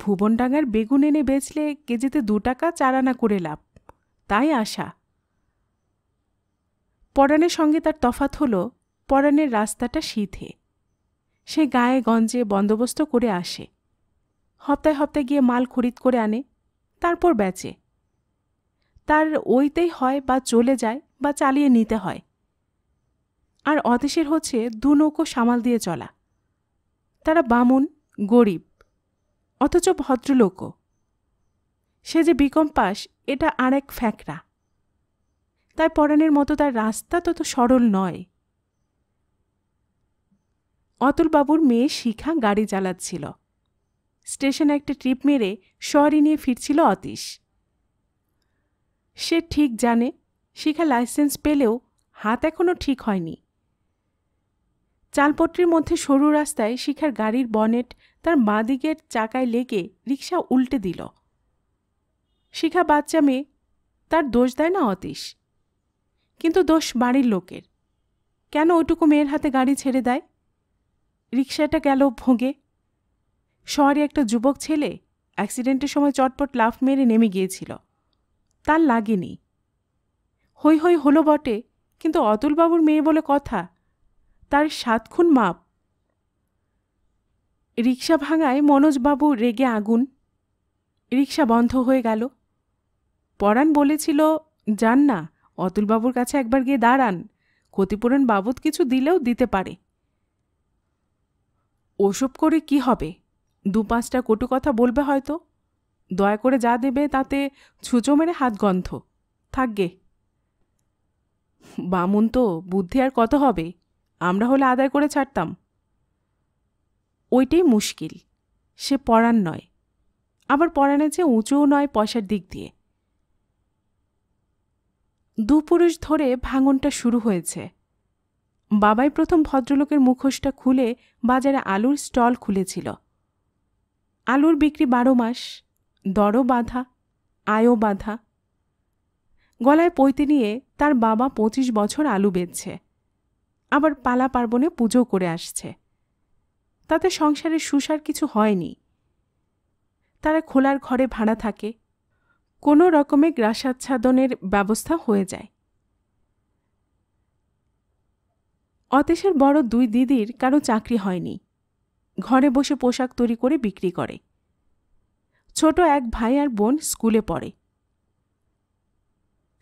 ভুবনডাঙ্গার বেগুন এনে বেচলে কেজিতে দু টাকা চার আনা করে লাভ তাই আশা পরাণের সঙ্গে তার তফাত হল পরাণের রাস্তাটা শীতে সে গায়ে গঞ্জে বন্দোবস্ত করে আসে হপ্তায় হপ্তায় গিয়ে মাল খরিদ করে আনে তারপর বেচে তার ওইতেই হয় বা চলে যায় বা চালিয়ে নিতে হয় আর অদেশের হচ্ছে দু নৌকো সামাল দিয়ে চলা তারা বামুন গরিব অথচ ভদ্রলোক সে যে বিকম্পাস এটা আর এক ফ্যাকরা তাই পরাণের মতো তার রাস্তা তত সরল নয় অতুলবাবুর মেয়ে শিখা গাড়ি চালাচ্ছিল স্টেশনে একটা ট্রিপ মেরে শহরে নিয়ে ফিরছিল অতীশ সে ঠিক জানে শিখা লাইসেন্স পেলেও হাত এখনও ঠিক হয়নি চালপট্টির মধ্যে সরু রাস্তায় শিখার গাড়ির বনেট তার মা দিকের চাকায় লেগে রিক্সা উল্টে দিল শিখা বাচ্চা মেয়ে তার দোষ দেয় না অতীশ কিন্তু দোষ বাড়ির লোকের কেন ওটুকু মেয়ের হাতে গাড়ি ছেড়ে দেয় রিক্সাটা গেল ভোগে শহরে একটা যুবক ছেলে অ্যাক্সিডেন্টের সময় চটপট লাফ মেরে নেমে গিয়েছিল তার লাগেনি হৈ হৈ হলো বটে কিন্তু অতুলবাবুর মেয়ে বলে কথা তার সাত খুন মাপ রিক্সা ভাঙায় মনোজবাবু রেগে আগুন রিক্সা বন্ধ হয়ে গেল পরাণ বলেছিল যান না অতুলবাবুর কাছে একবার গিয়ে দাঁড়ান ক্ষতিপূরণ বাবদ কিছু দিলেও দিতে পারে ওসব করে কি হবে দু পাঁচটা কটু কথা বলবে হয়তো দয়া করে যা দেবে তাতে ছুঁচো মেরে হাত গন্ধ থাকগে বামুন তো বুদ্ধি আর কত হবে আমরা হলে আদায় করে ছাড়তাম ওইটাই মুশকিল সে পড়ান নয় আবার পরাণের চেয়ে উঁচুও নয় পয়সার দিক দিয়ে দুপুরুষ ধরে ভাঙনটা শুরু হয়েছে বাবাই প্রথম ভদ্রলোকের মুখোশটা খুলে বাজারে আলুর স্টল খুলেছিল আলুর বিক্রি বারো মাস দরও বাধা আয়ও বাধা গলায় পৈতে নিয়ে তার বাবা পঁচিশ বছর আলু বেঁধছে আবার পালা পার্বণে পুজো করে আসছে তাতে সংসারে সুসার কিছু হয়নি তারা খোলার ঘরে ভাড়া থাকে কোনো রকমে গ্রাসাচ্ছাদনের ব্যবস্থা হয়ে যায় অতেশের বড় দুই দিদির কারো চাকরি হয়নি ঘরে বসে পোশাক তৈরি করে বিক্রি করে ছোট এক ভাই আর বোন স্কুলে পড়ে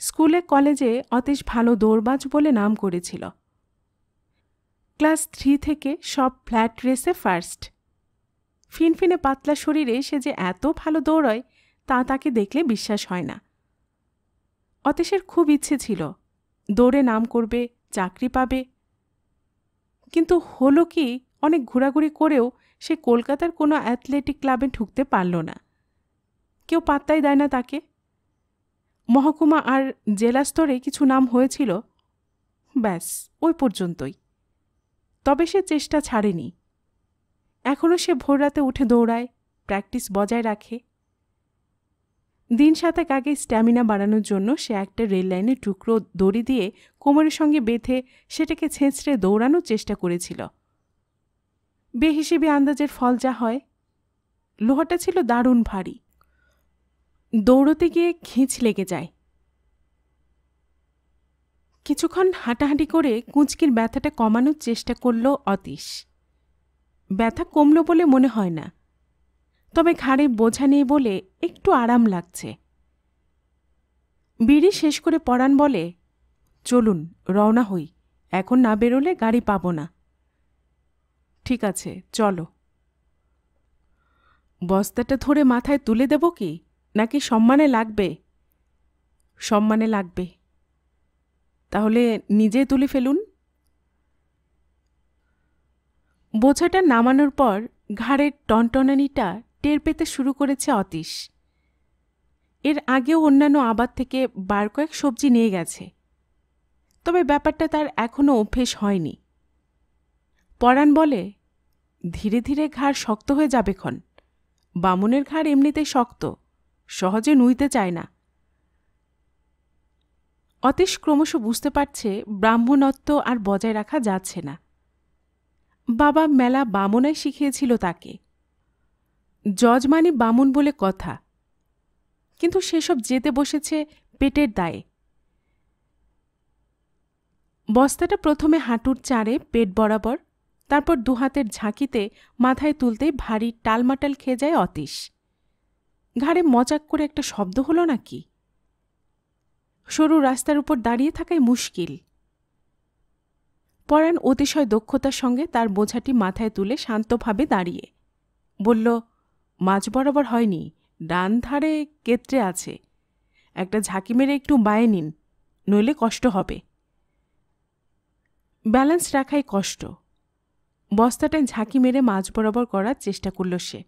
স্কুলে কলেজে অতেশ ভালো দৌড়বাজ বলে নাম করেছিল ক্লাস থ্রি থেকে সব ফ্ল্যাট রেসে ফার্স্ট ফিনফিনে পাতলা শরীরে সে যে এত ভালো দৌড়য় তা তাকে দেখলে বিশ্বাস হয় না অতীশের খুব ইচ্ছে ছিল দৌড়ে নাম করবে চাকরি পাবে কিন্তু হলো কি অনেক ঘোরাঘুরি করেও সে কলকাতার কোনো অ্যাথলেটিক ক্লাবে ঢুকতে পারল না কেউ পাত্তাই দেয় না তাকে মহকুমা আর জেলা স্তরে কিছু নাম হয়েছিল ব্যাস ওই পর্যন্তই তবে সে চেষ্টা ছাড়েনি এখনও সে ভোররাতে উঠে দৌড়ায় প্র্যাকটিস বজায় রাখে দিন সাতেক আগে স্ট্যামিনা বাড়ানোর জন্য সে একটা রেল লাইনের টুকরো দড়ি দিয়ে কোমরের সঙ্গে বেঁধে সেটাকে ছেঁচড়ে দৌড়ানোর চেষ্টা করেছিল বেহিসেবি আন্দাজের ফল যা হয় লোহাটা ছিল দারুণ ভারী দৌড়তে গিয়ে খিঁচ লেগে যায় কিছুক্ষণ হাঁটাহাঁটি করে কুঁচকির ব্যথাটা কমানোর চেষ্টা করল অতীশ ব্যথা কমল বলে মনে হয় না তবে ঘাড়ে বোঝা নেই বলে একটু আরাম লাগছে বিড়ি শেষ করে পড়ান বলে চলুন রওনা হই এখন না বেরোলে গাড়ি পাব না ঠিক আছে চলো বস্তাটা ধরে মাথায় তুলে দেব কি নাকি সম্মানে লাগবে সম্মানে লাগবে তাহলে নিজে তুলে ফেলুন বোঝাটা নামানোর পর ঘাড়ের টনটনানিটা টের পেতে শুরু করেছে অতীশ এর আগেও অন্যান্য আবাদ থেকে বার কয়েক সবজি নিয়ে গেছে তবে ব্যাপারটা তার এখনও অভ্যেস হয়নি পরাণ বলে ধীরে ধীরে ঘাড় শক্ত হয়ে যাবে ক্ষণ বামুনের ঘাড় এমনিতেই শক্ত সহজে নুইতে চায় না অতীশ ক্রমশ বুঝতে পারছে ব্রাহ্মণত্ব আর বজায় রাখা যাচ্ছে না বাবা মেলা বামনায় শিখিয়েছিল তাকে জজ মানে বামন বলে কথা কিন্তু সেসব যেতে বসেছে পেটের দায়ে বস্তাটা প্রথমে হাঁটুর চারে পেট বরাবর তারপর দুহাতের ঝাঁকিতে মাথায় তুলতে ভারী টালমাটাল খেয়ে যায় অতীশ ঘাড়ে মচাক করে একটা শব্দ হলো নাকি সরু রাস্তার উপর দাঁড়িয়ে থাকাই মুশকিল পরাণ অতিশয় দক্ষতার সঙ্গে তার বোঝাটি মাথায় তুলে শান্তভাবে দাঁড়িয়ে বলল মাঝ বরাবর হয়নি ডান ধারে কেত্রে আছে একটা ঝাঁকি মেরে একটু বায়ে নিন নইলে কষ্ট হবে ব্যালেন্স রাখাই কষ্ট বস্তাটায় ঝাঁকি মেরে মাঝ বরাবর করার চেষ্টা করল সে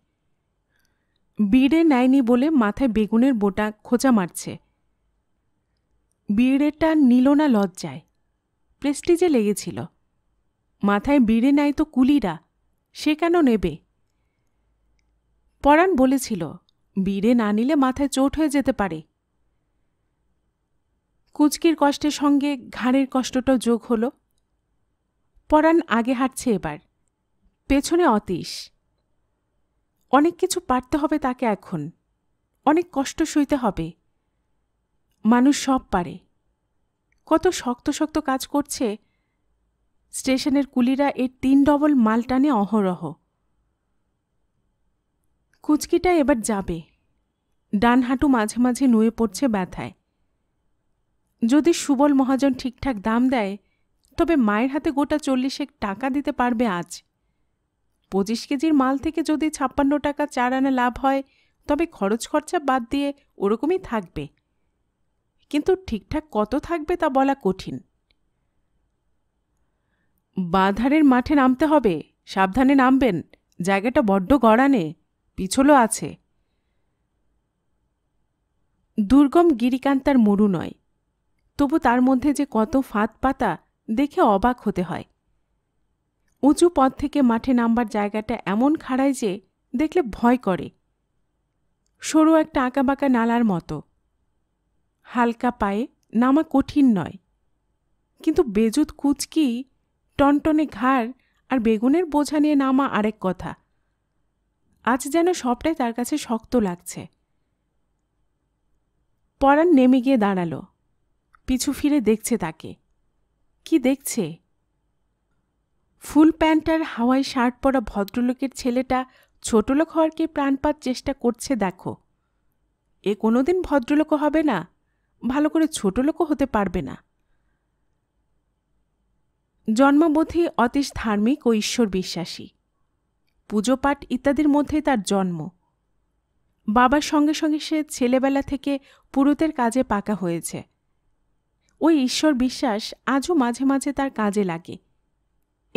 বিড়ে নেয়নি বলে মাথায় বেগুনের বোটা খোঁচা মারছে বিড়ের টান নিল না লজ্জায় প্রেস্টিজে লেগেছিল মাথায় বিড়ে নেয় তো কুলিরা সে কেন নেবে পরাণ বলেছিল বিড়ে না নিলে মাথায় চোট হয়ে যেতে পারে কুচকির কষ্টের সঙ্গে ঘাড়ের কষ্টটাও যোগ হল পরাণ আগে হাঁটছে এবার পেছনে অতীশ অনেক কিছু পারতে হবে তাকে এখন অনেক কষ্ট সইতে হবে মানুষ সব পারে কত শক্ত শক্ত কাজ করছে স্টেশনের কুলিরা এর তিন ডবল মাল টানে অহরহ কুচকিটা এবার যাবে ডান হাঁটু মাঝে মাঝে নুয়ে পড়ছে ব্যথায় যদি সুবল মহাজন ঠিকঠাক দাম দেয় তবে মায়ের হাতে গোটা চল্লিশেক টাকা দিতে পারবে আজ পঁচিশ কেজির মাল থেকে যদি ছাপ্পান্ন টাকা চার আনা লাভ হয় তবে খরচ খরচা বাদ দিয়ে ওরকমই থাকবে কিন্তু ঠিকঠাক কত থাকবে তা বলা কঠিন বাঁধারের মাঠে নামতে হবে সাবধানে নামবেন জায়গাটা বড্ড গড়ানে পিছলও আছে দুর্গম গিরিকান্তার মরু নয় তবু তার মধ্যে যে কত ফাঁদ পাতা দেখে অবাক হতে হয় উঁচু পথ থেকে মাঠে নামবার জায়গাটা এমন খাড়ায় যে দেখলে ভয় করে সরু একটা আঁকাবাঁকা নালার মতো হালকা পায়ে নামা কঠিন নয় কিন্তু বেজুত কুচকি টনটনে ঘাড় আর বেগুনের বোঝা নিয়ে নামা আরেক কথা আজ যেন সবটাই তার কাছে শক্ত লাগছে পরান নেমে গিয়ে দাঁড়ালো পিছু ফিরে দেখছে তাকে কি দেখছে ফুল প্যান্টার হাওয়াই শার্ট পরা ভদ্রলোকের ছেলেটা ছোটলোক হওয়ার কি প্রাণপাত চেষ্টা করছে দেখো এ কোনোদিন ভদ্রলোক হবে না ভালো করে ছোটলোকও হতে পারবে না জন্মবোধি অতীশ ধার্মিক ও ঈশ্বর বিশ্বাসী পুজো পাঠ ইত্যাদির মধ্যে তার জন্ম বাবার সঙ্গে সঙ্গে সে ছেলেবেলা থেকে পুরুতের কাজে পাকা হয়েছে ওই ঈশ্বর বিশ্বাস আজও মাঝে মাঝে তার কাজে লাগে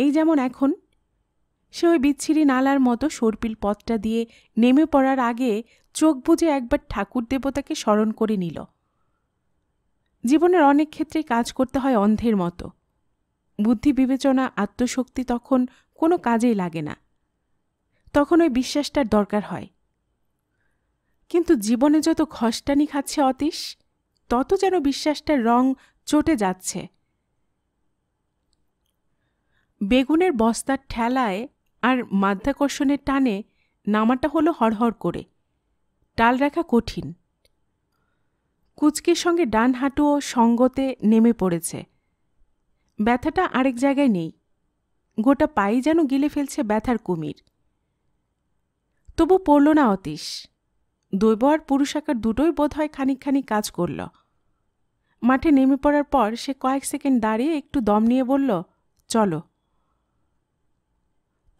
এই যেমন এখন সে ওই বিচ্ছিরি নালার মতো সর্পিল পথটা দিয়ে নেমে পড়ার আগে চোখ বুঝে একবার ঠাকুর দেবতাকে স্মরণ করে নিল জীবনের অনেক ক্ষেত্রে কাজ করতে হয় অন্ধের মতো বুদ্ধি বিবেচনা আত্মশক্তি তখন কোনো কাজেই লাগে না তখন ওই বিশ্বাসটার দরকার হয় কিন্তু জীবনে যত ঘষ্টানি খাচ্ছে অতীশ তত যেন বিশ্বাসটার রং চটে যাচ্ছে বেগুনের বস্তার ঠেলায় আর মাধ্যাকর্ষণের টানে নামাটা হলো হড়হড় করে টাল রাখা কঠিন কুচকির সঙ্গে ডান হাঁটুও সঙ্গতে নেমে পড়েছে ব্যথাটা আরেক জায়গায় নেই গোটা পাই যেন গিলে ফেলছে ব্যথার কুমির তবু পড়ল না অতীশ দৈব আর পুরুষাকার দুটোই বোধ খানিক খানিক কাজ করল মাঠে নেমে পড়ার পর সে কয়েক সেকেন্ড দাঁড়িয়ে একটু দম নিয়ে বলল চলো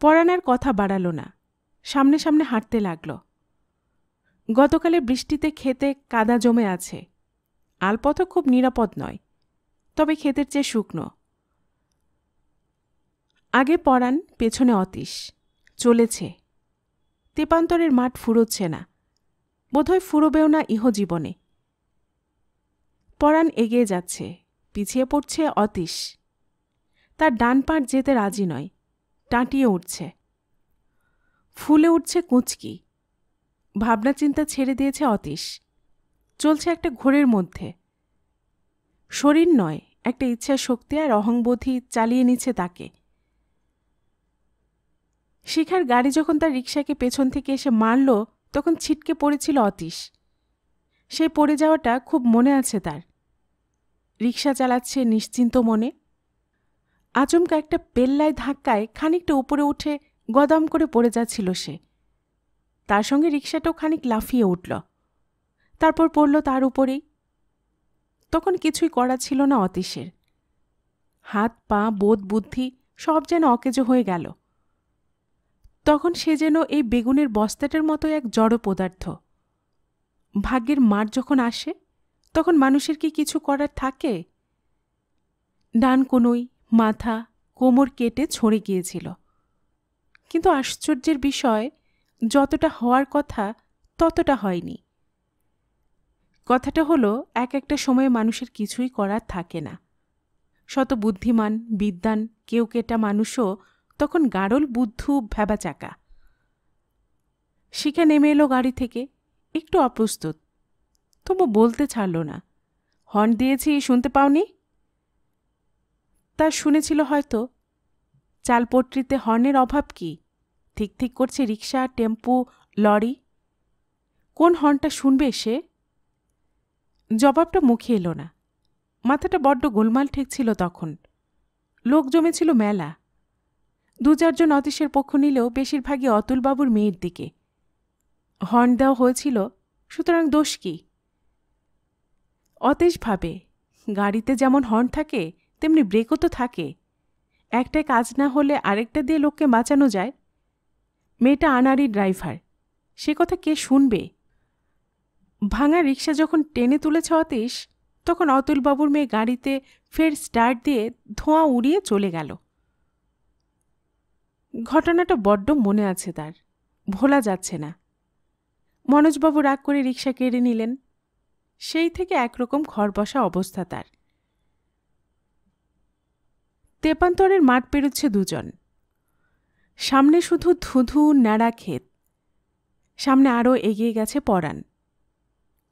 পরাণের কথা বাড়াল না সামনে সামনে হাঁটতে লাগলো গতকালের বৃষ্টিতে খেতে কাদা জমে আছে আলপথও খুব নিরাপদ নয় তবে ক্ষেতের চেয়ে শুকনো আগে পড়ান পেছনে অতীশ চলেছে তেপান্তরের মাঠ ফুরোচ্ছে না বোধহয় ফুরোবেও না ইহজীবনে পরাণ এগিয়ে যাচ্ছে পিছিয়ে পড়ছে অতীশ তার ডান পাট যেতে রাজি নয় টাঁটিয়ে উঠছে ফুলে উঠছে কুঁচকি ভাবনা চিন্তা ছেড়ে দিয়েছে অতীশ চলছে একটা ঘোরের মধ্যে শরীর নয় একটা ইচ্ছা শক্তি আর অহংবোধি চালিয়ে নিচ্ছে তাকে শিখার গাড়ি যখন তার রিক্সাকে পেছন থেকে এসে মারল তখন ছিটকে পড়েছিল অতীশ সে পড়ে যাওয়াটা খুব মনে আছে তার রিক্সা চালাচ্ছে নিশ্চিন্ত মনে আচমকা একটা পেল্লায় ধাক্কায় খানিকটা উপরে উঠে গদাম করে পড়ে যাচ্ছিল সে তার সঙ্গে রিক্সাটাও খানিক লাফিয়ে উঠল তারপর পড়ল তার উপরেই তখন কিছুই করা ছিল না অতীশের হাত পা বোধ বুদ্ধি সব যেন অকেজো হয়ে গেল তখন সে যেন এই বেগুনের বস্তাটার মতো এক জড় পদার্থ ভাগ্যের মার যখন আসে তখন মানুষের কি কিছু করার থাকে ডান কোনোই মাথা কোমর কেটে ছড়ে গিয়েছিল কিন্তু আশ্চর্যের বিষয় যতটা হওয়ার কথা ততটা হয়নি কথাটা হলো এক একটা সময়ে মানুষের কিছুই করার থাকে না শত বুদ্ধিমান বিদ্যান কেউ কেটা মানুষও তখন গাড়ল বুদ্ধু ভ্যাবাচাকা শিখা নেমে এলো গাড়ি থেকে একটু অপ্রস্তুত তবু বলতে ছাড়ল না হর্ন দিয়েছি শুনতে পাওনি তা শুনেছিল হয়তো চালপট্রিতে হর্নের অভাব কি ঠিক ঠিক করছে রিক্সা টেম্পু লরি কোন হর্নটা শুনবে সে জবাবটা মুখে এলো না মাথাটা বড্ড গোলমাল ঠেকছিল তখন লোক জমেছিল মেলা দু চারজন অতীশের পক্ষ নিলেও বেশিরভাগই অতুলবাবুর মেয়ের দিকে হর্ন দেওয়া হয়েছিল সুতরাং দোষ কি অতীশ ভাবে গাড়িতে যেমন হর্ন থাকে তেমনি ব্রেকও তো থাকে একটা কাজ না হলে আরেকটা দিয়ে লোককে বাঁচানো যায় মেয়েটা আনারি ড্রাইভার সে কথা কে শুনবে ভাঙা রিক্সা যখন টেনে তুলেছে অতীশ তখন অতুলবাবুর মেয়ে গাড়িতে ফের স্টার্ট দিয়ে ধোঁয়া উড়িয়ে চলে গেল ঘটনাটা বড্ড মনে আছে তার ভোলা যাচ্ছে না মনোজবাবু রাগ করে রিক্সা কেড়ে নিলেন সেই থেকে একরকম ঘর বসা অবস্থা তার তেপান্তরের মাঠ পেরোচ্ছে দুজন সামনে শুধু ধুধু ন্যাড়া ক্ষেত সামনে আরও এগিয়ে গেছে পরাণ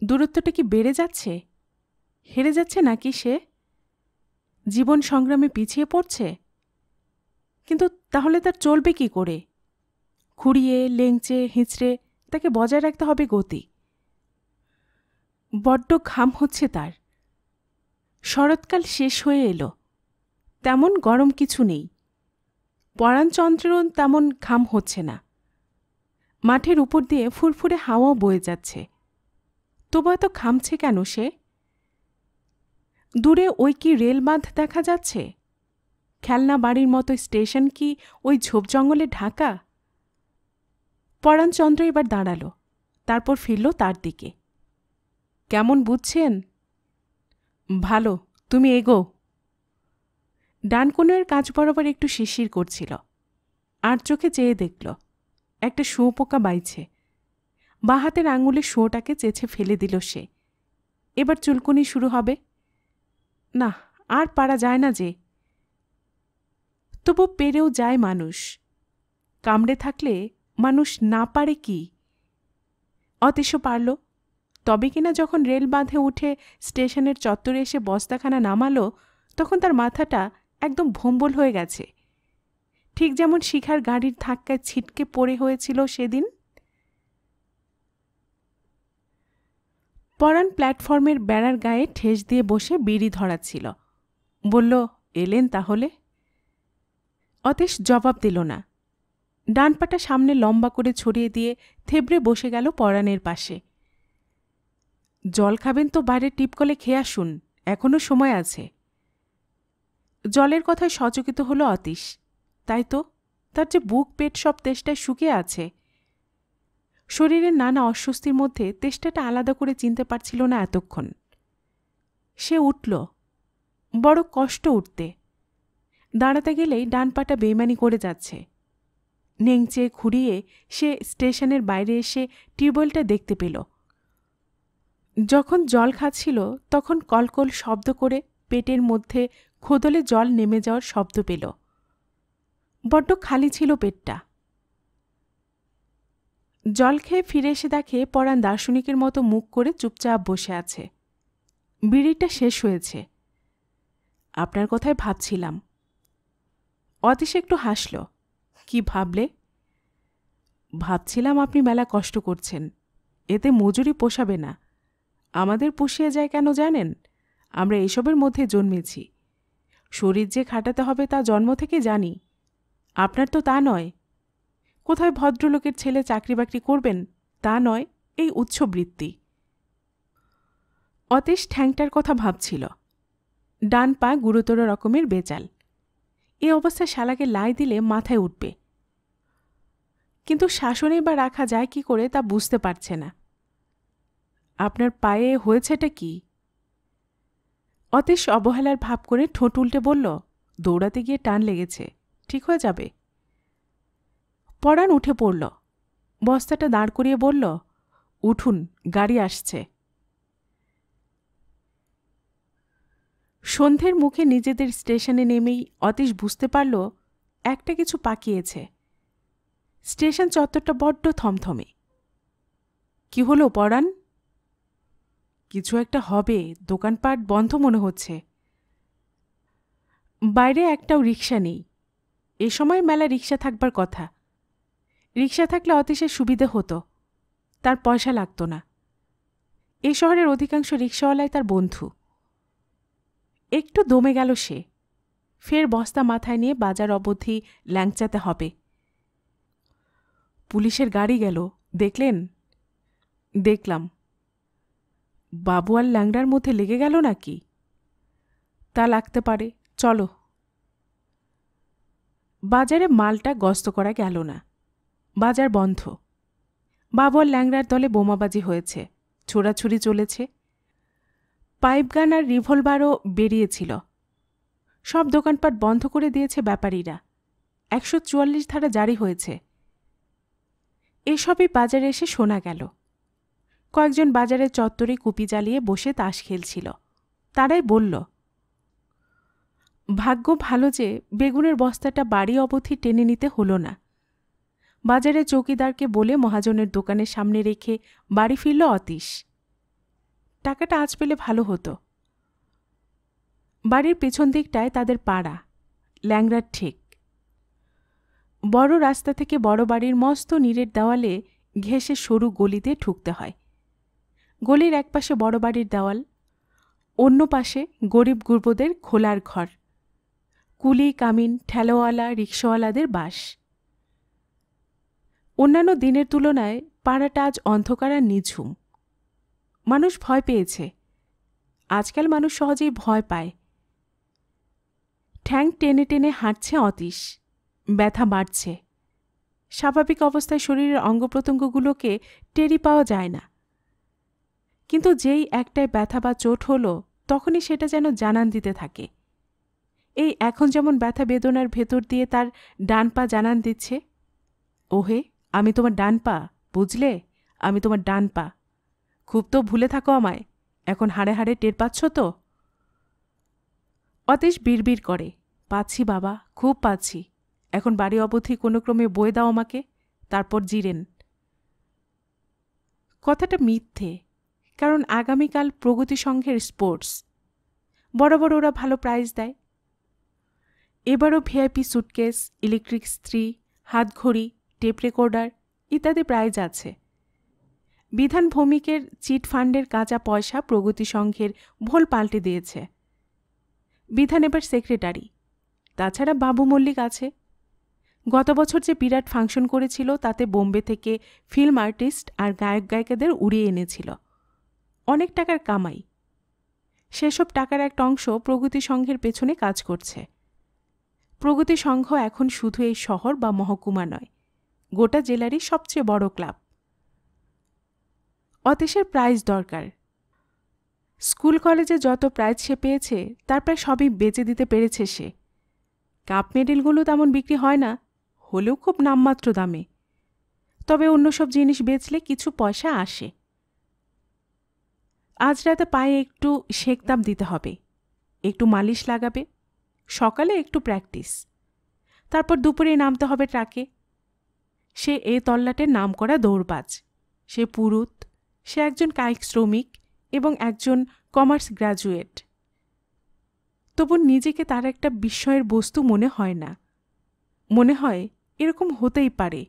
দূরত্বটা কি বেড়ে যাচ্ছে হেরে যাচ্ছে নাকি সে জীবন সংগ্রামে পিছিয়ে পড়ছে কিন্তু তাহলে তার চলবে কি করে খুঁড়িয়ে লেংচে হিঁচড়ে তাকে বজায় রাখতে হবে গতি বড্ড ঘাম হচ্ছে তার শরৎকাল শেষ হয়ে এলো তেমন গরম কিছু নেই পরাণচন্দ্রেরও তেমন ঘাম হচ্ছে না মাঠের উপর দিয়ে ফুরফুরে হাওয়াও বয়ে যাচ্ছে তবু এত খামছে কেন সে দূরে ওই কি রেল বাঁধ দেখা যাচ্ছে খেলনা বাড়ির মতো স্টেশন কি ওই ঝোপ জঙ্গলে ঢাকা পরাণচন্দ্র এবার দাঁড়ালো তারপর ফিরল তার দিকে কেমন বুঝছেন ভালো তুমি এগো ডান কাজ বরাবর একটু শিশির করছিল আর চোখে চেয়ে দেখল একটা শুঁয়োপোকা বাইছে বাহাতের আঙুলে শুঁয়োটাকে চেছে ফেলে দিল সে এবার চুলকুনি শুরু হবে না আর পারা যায় না যে তবু পেরেও যায় মানুষ কামড়ে থাকলে মানুষ না পারে কি অতিশ পারল তবে কিনা যখন রেল বাঁধে উঠে স্টেশনের চত্বরে এসে বস্তাখানা নামালো তখন তার মাথাটা একদম ভম্বল হয়ে গেছে ঠিক যেমন শিখার গাড়ির ধাক্কায় ছিটকে পড়ে হয়েছিল সেদিন পরাণ প্ল্যাটফর্মের বেড়ার গায়ে ঠেস দিয়ে বসে বিড়ি ধরাচ্ছিল বলল এলেন তাহলে অতেশ জবাব দিল না ডান পাটা সামনে লম্বা করে ছড়িয়ে দিয়ে থেবড়ে বসে গেল পরাণের পাশে জল খাবেন তো বাইরে টিপকলে খেয়ে আসুন এখনও সময় আছে জলের কথায় সচকিত হল অতীশ তাই তো তার যে বুক পেট সব তেষ্টায় শুকে আছে শরীরের নানা অস্বস্তির মধ্যে তেষ্টাটা আলাদা করে চিনতে পারছিল না এতক্ষণ সে উঠল বড় কষ্ট উঠতে দাঁড়াতে গেলেই ডান পাটা বেমানি করে যাচ্ছে নেংচে ঘুরিয়ে সে স্টেশনের বাইরে এসে টিউবওয়েলটা দেখতে পেল যখন জল খাচ্ছিল তখন কলকল শব্দ করে পেটের মধ্যে খোদলে জল নেমে যাওয়ার শব্দ পেল বড্ড খালি ছিল পেটটা জল খেয়ে ফিরে এসে দেখে পরাণ দার্শনিকের মতো মুখ করে চুপচাপ বসে আছে বিড়িটা শেষ হয়েছে আপনার কথায় ভাবছিলাম অতীশ একটু হাসল কি ভাবলে ভাবছিলাম আপনি মেলা কষ্ট করছেন এতে মজুরি পোষাবে না আমাদের পুষিয়ে যায় কেন জানেন আমরা এসবের মধ্যে জন্মেছি শরীর যে খাটাতে হবে তা জন্ম থেকে জানি আপনার তো তা নয় কোথায় ভদ্রলোকের ছেলে চাকরি বাকরি করবেন তা নয় এই উচ্ছবৃত্তি অতেশ ঠ্যাংটার কথা ভাবছিল ডান পা গুরুতর রকমের বেচাল এ অবস্থায় শালাকে লাই দিলে মাথায় উঠবে কিন্তু শাসনে বা রাখা যায় কি করে তা বুঝতে পারছে না আপনার পায়ে হয়েছেটা কি অতীশ অবহেলার ভাব করে ঠোঁট উল্টে বলল দৌড়াতে গিয়ে টান লেগেছে ঠিক হয়ে যাবে পরাণ উঠে পড়ল বস্তাটা দাঁড় করিয়ে বলল উঠুন গাড়ি আসছে সন্ধ্যের মুখে নিজেদের স্টেশনে নেমেই অতীশ বুঝতে পারল একটা কিছু পাকিয়েছে স্টেশন চত্বরটা বড্ড থমথমে কি হলো পরাণ কিছু একটা হবে দোকানপাট বন্ধ মনে হচ্ছে বাইরে একটাও রিক্সা নেই এ সময় মেলা রিক্সা থাকবার কথা রিক্সা থাকলে অতীশের সুবিধে হতো তার পয়সা লাগত না এ শহরের অধিকাংশ রিক্সাওয়ালাই তার বন্ধু একটু দমে গেল সে ফের বস্তা মাথায় নিয়ে বাজার অবধি ল্যাংচাতে হবে পুলিশের গাড়ি গেল দেখলেন দেখলাম বাবু আর ল্যাংড়ার মধ্যে লেগে গেল নাকি তা লাগতে পারে চলো বাজারে মালটা গস্ত করা গেল না বাজার বন্ধ বাবু আর ল্যাংড়ার দলে বোমাবাজি হয়েছে ছোড়াছুরি চলেছে পাইপগান আর রিভলভারও বেরিয়েছিল সব দোকানপাট বন্ধ করে দিয়েছে ব্যাপারীরা একশো চুয়াল্লিশ ধারা জারি হয়েছে এসবই বাজারে এসে শোনা গেল কয়েকজন বাজারের চত্বরে কুপি জ্বালিয়ে বসে তাস খেলছিল তারাই বলল ভাগ্য ভালো যে বেগুনের বস্তাটা বাড়ি অবধি টেনে নিতে হলো না বাজারে চৌকিদারকে বলে মহাজনের দোকানের সামনে রেখে বাড়ি ফিরল অতীশ টাকাটা আজ পেলে ভালো হতো বাড়ির পেছন দিকটায় তাদের পাড়া ল্যাংরার ঠিক বড় রাস্তা থেকে বড় বাড়ির মস্ত নীরের দেওয়ালে ঘেঁষে সরু গলিতে ঠুকতে হয় গলির একপাশে বড় বাড়ির দেওয়াল অন্য পাশে গরিব গুর্বদের খোলার ঘর কুলি কামিন ঠেলোয়ালা রিক্সাওয়ালাদের বাস অন্যান্য দিনের তুলনায় পাড়াটা আজ অন্ধকার আর নিঝুম মানুষ ভয় পেয়েছে আজকাল মানুষ সহজেই ভয় পায় ঠ্যাং টেনে টেনে হাঁটছে অতীশ ব্যথা বাড়ছে স্বাভাবিক অবস্থায় শরীরের অঙ্গ প্রত্যঙ্গগুলোকে টেরি পাওয়া যায় না কিন্তু যেই একটাই ব্যথা বা চোট হলো তখনই সেটা যেন জানান দিতে থাকে এই এখন যেমন ব্যথা বেদনার ভেতর দিয়ে তার ডান পা জানান দিচ্ছে ওহে আমি তোমার ডান পা বুঝলে আমি তোমার ডান পা খুব তো ভুলে থাকো আমায় এখন হাড়ে হাড়ে টের পাচ্ছ তো অতীশ বিড়বিড় করে পাচ্ছি বাবা খুব পাচ্ছি এখন বাড়ি অবধি কোনো ক্রমে বয়ে দাও আমাকে তারপর জিরেন কথাটা মিথ্যে কারণ আগামীকাল প্রগতি সংঘের স্পোর্টস বরাবর ওরা ভালো প্রাইজ দেয় এবারও ভিআইপি স্যুটকেস ইলেকট্রিক হাত হাতঘড়ি টেপ রেকর্ডার ইত্যাদি প্রাইজ আছে বিধান ভৌমিকের চিট ফান্ডের কাঁচা পয়সা প্রগতি সংঘের ভোল পাল্টে দিয়েছে বিধান এবার সেক্রেটারি তাছাড়া বাবু মল্লিক আছে গত বছর যে বিরাট ফাংশন করেছিল তাতে বোম্বে থেকে ফিল্ম আর্টিস্ট আর গায়ক গায়িকাদের উড়িয়ে এনেছিল অনেক টাকার কামাই সেসব টাকার একটা অংশ প্রগতি সংঘের পেছনে কাজ করছে প্রগতি সংঘ এখন শুধু এই শহর বা মহকুমা নয় গোটা জেলারই সবচেয়ে বড় ক্লাব অতীশের প্রাইজ দরকার স্কুল কলেজে যত প্রাইজ সে পেয়েছে তার প্রায় সবই বেচে দিতে পেরেছে সে কাপ মেডেলগুলো তেমন বিক্রি হয় না হলেও খুব নামমাত্র দামে তবে অন্য সব জিনিস বেচলে কিছু পয়সা আসে আজ রাতে পায়ে একটু সেকদাম দিতে হবে একটু মালিশ লাগাবে সকালে একটু প্র্যাকটিস তারপর দুপুরে নামতে হবে ট্রাকে সে এ তল্লাটের নাম করা দৌড়বাজ সে পুরুত সে একজন কায়িক শ্রমিক এবং একজন কমার্স গ্র্যাজুয়েট তবু নিজেকে তার একটা বিস্ময়ের বস্তু মনে হয় না মনে হয় এরকম হতেই পারে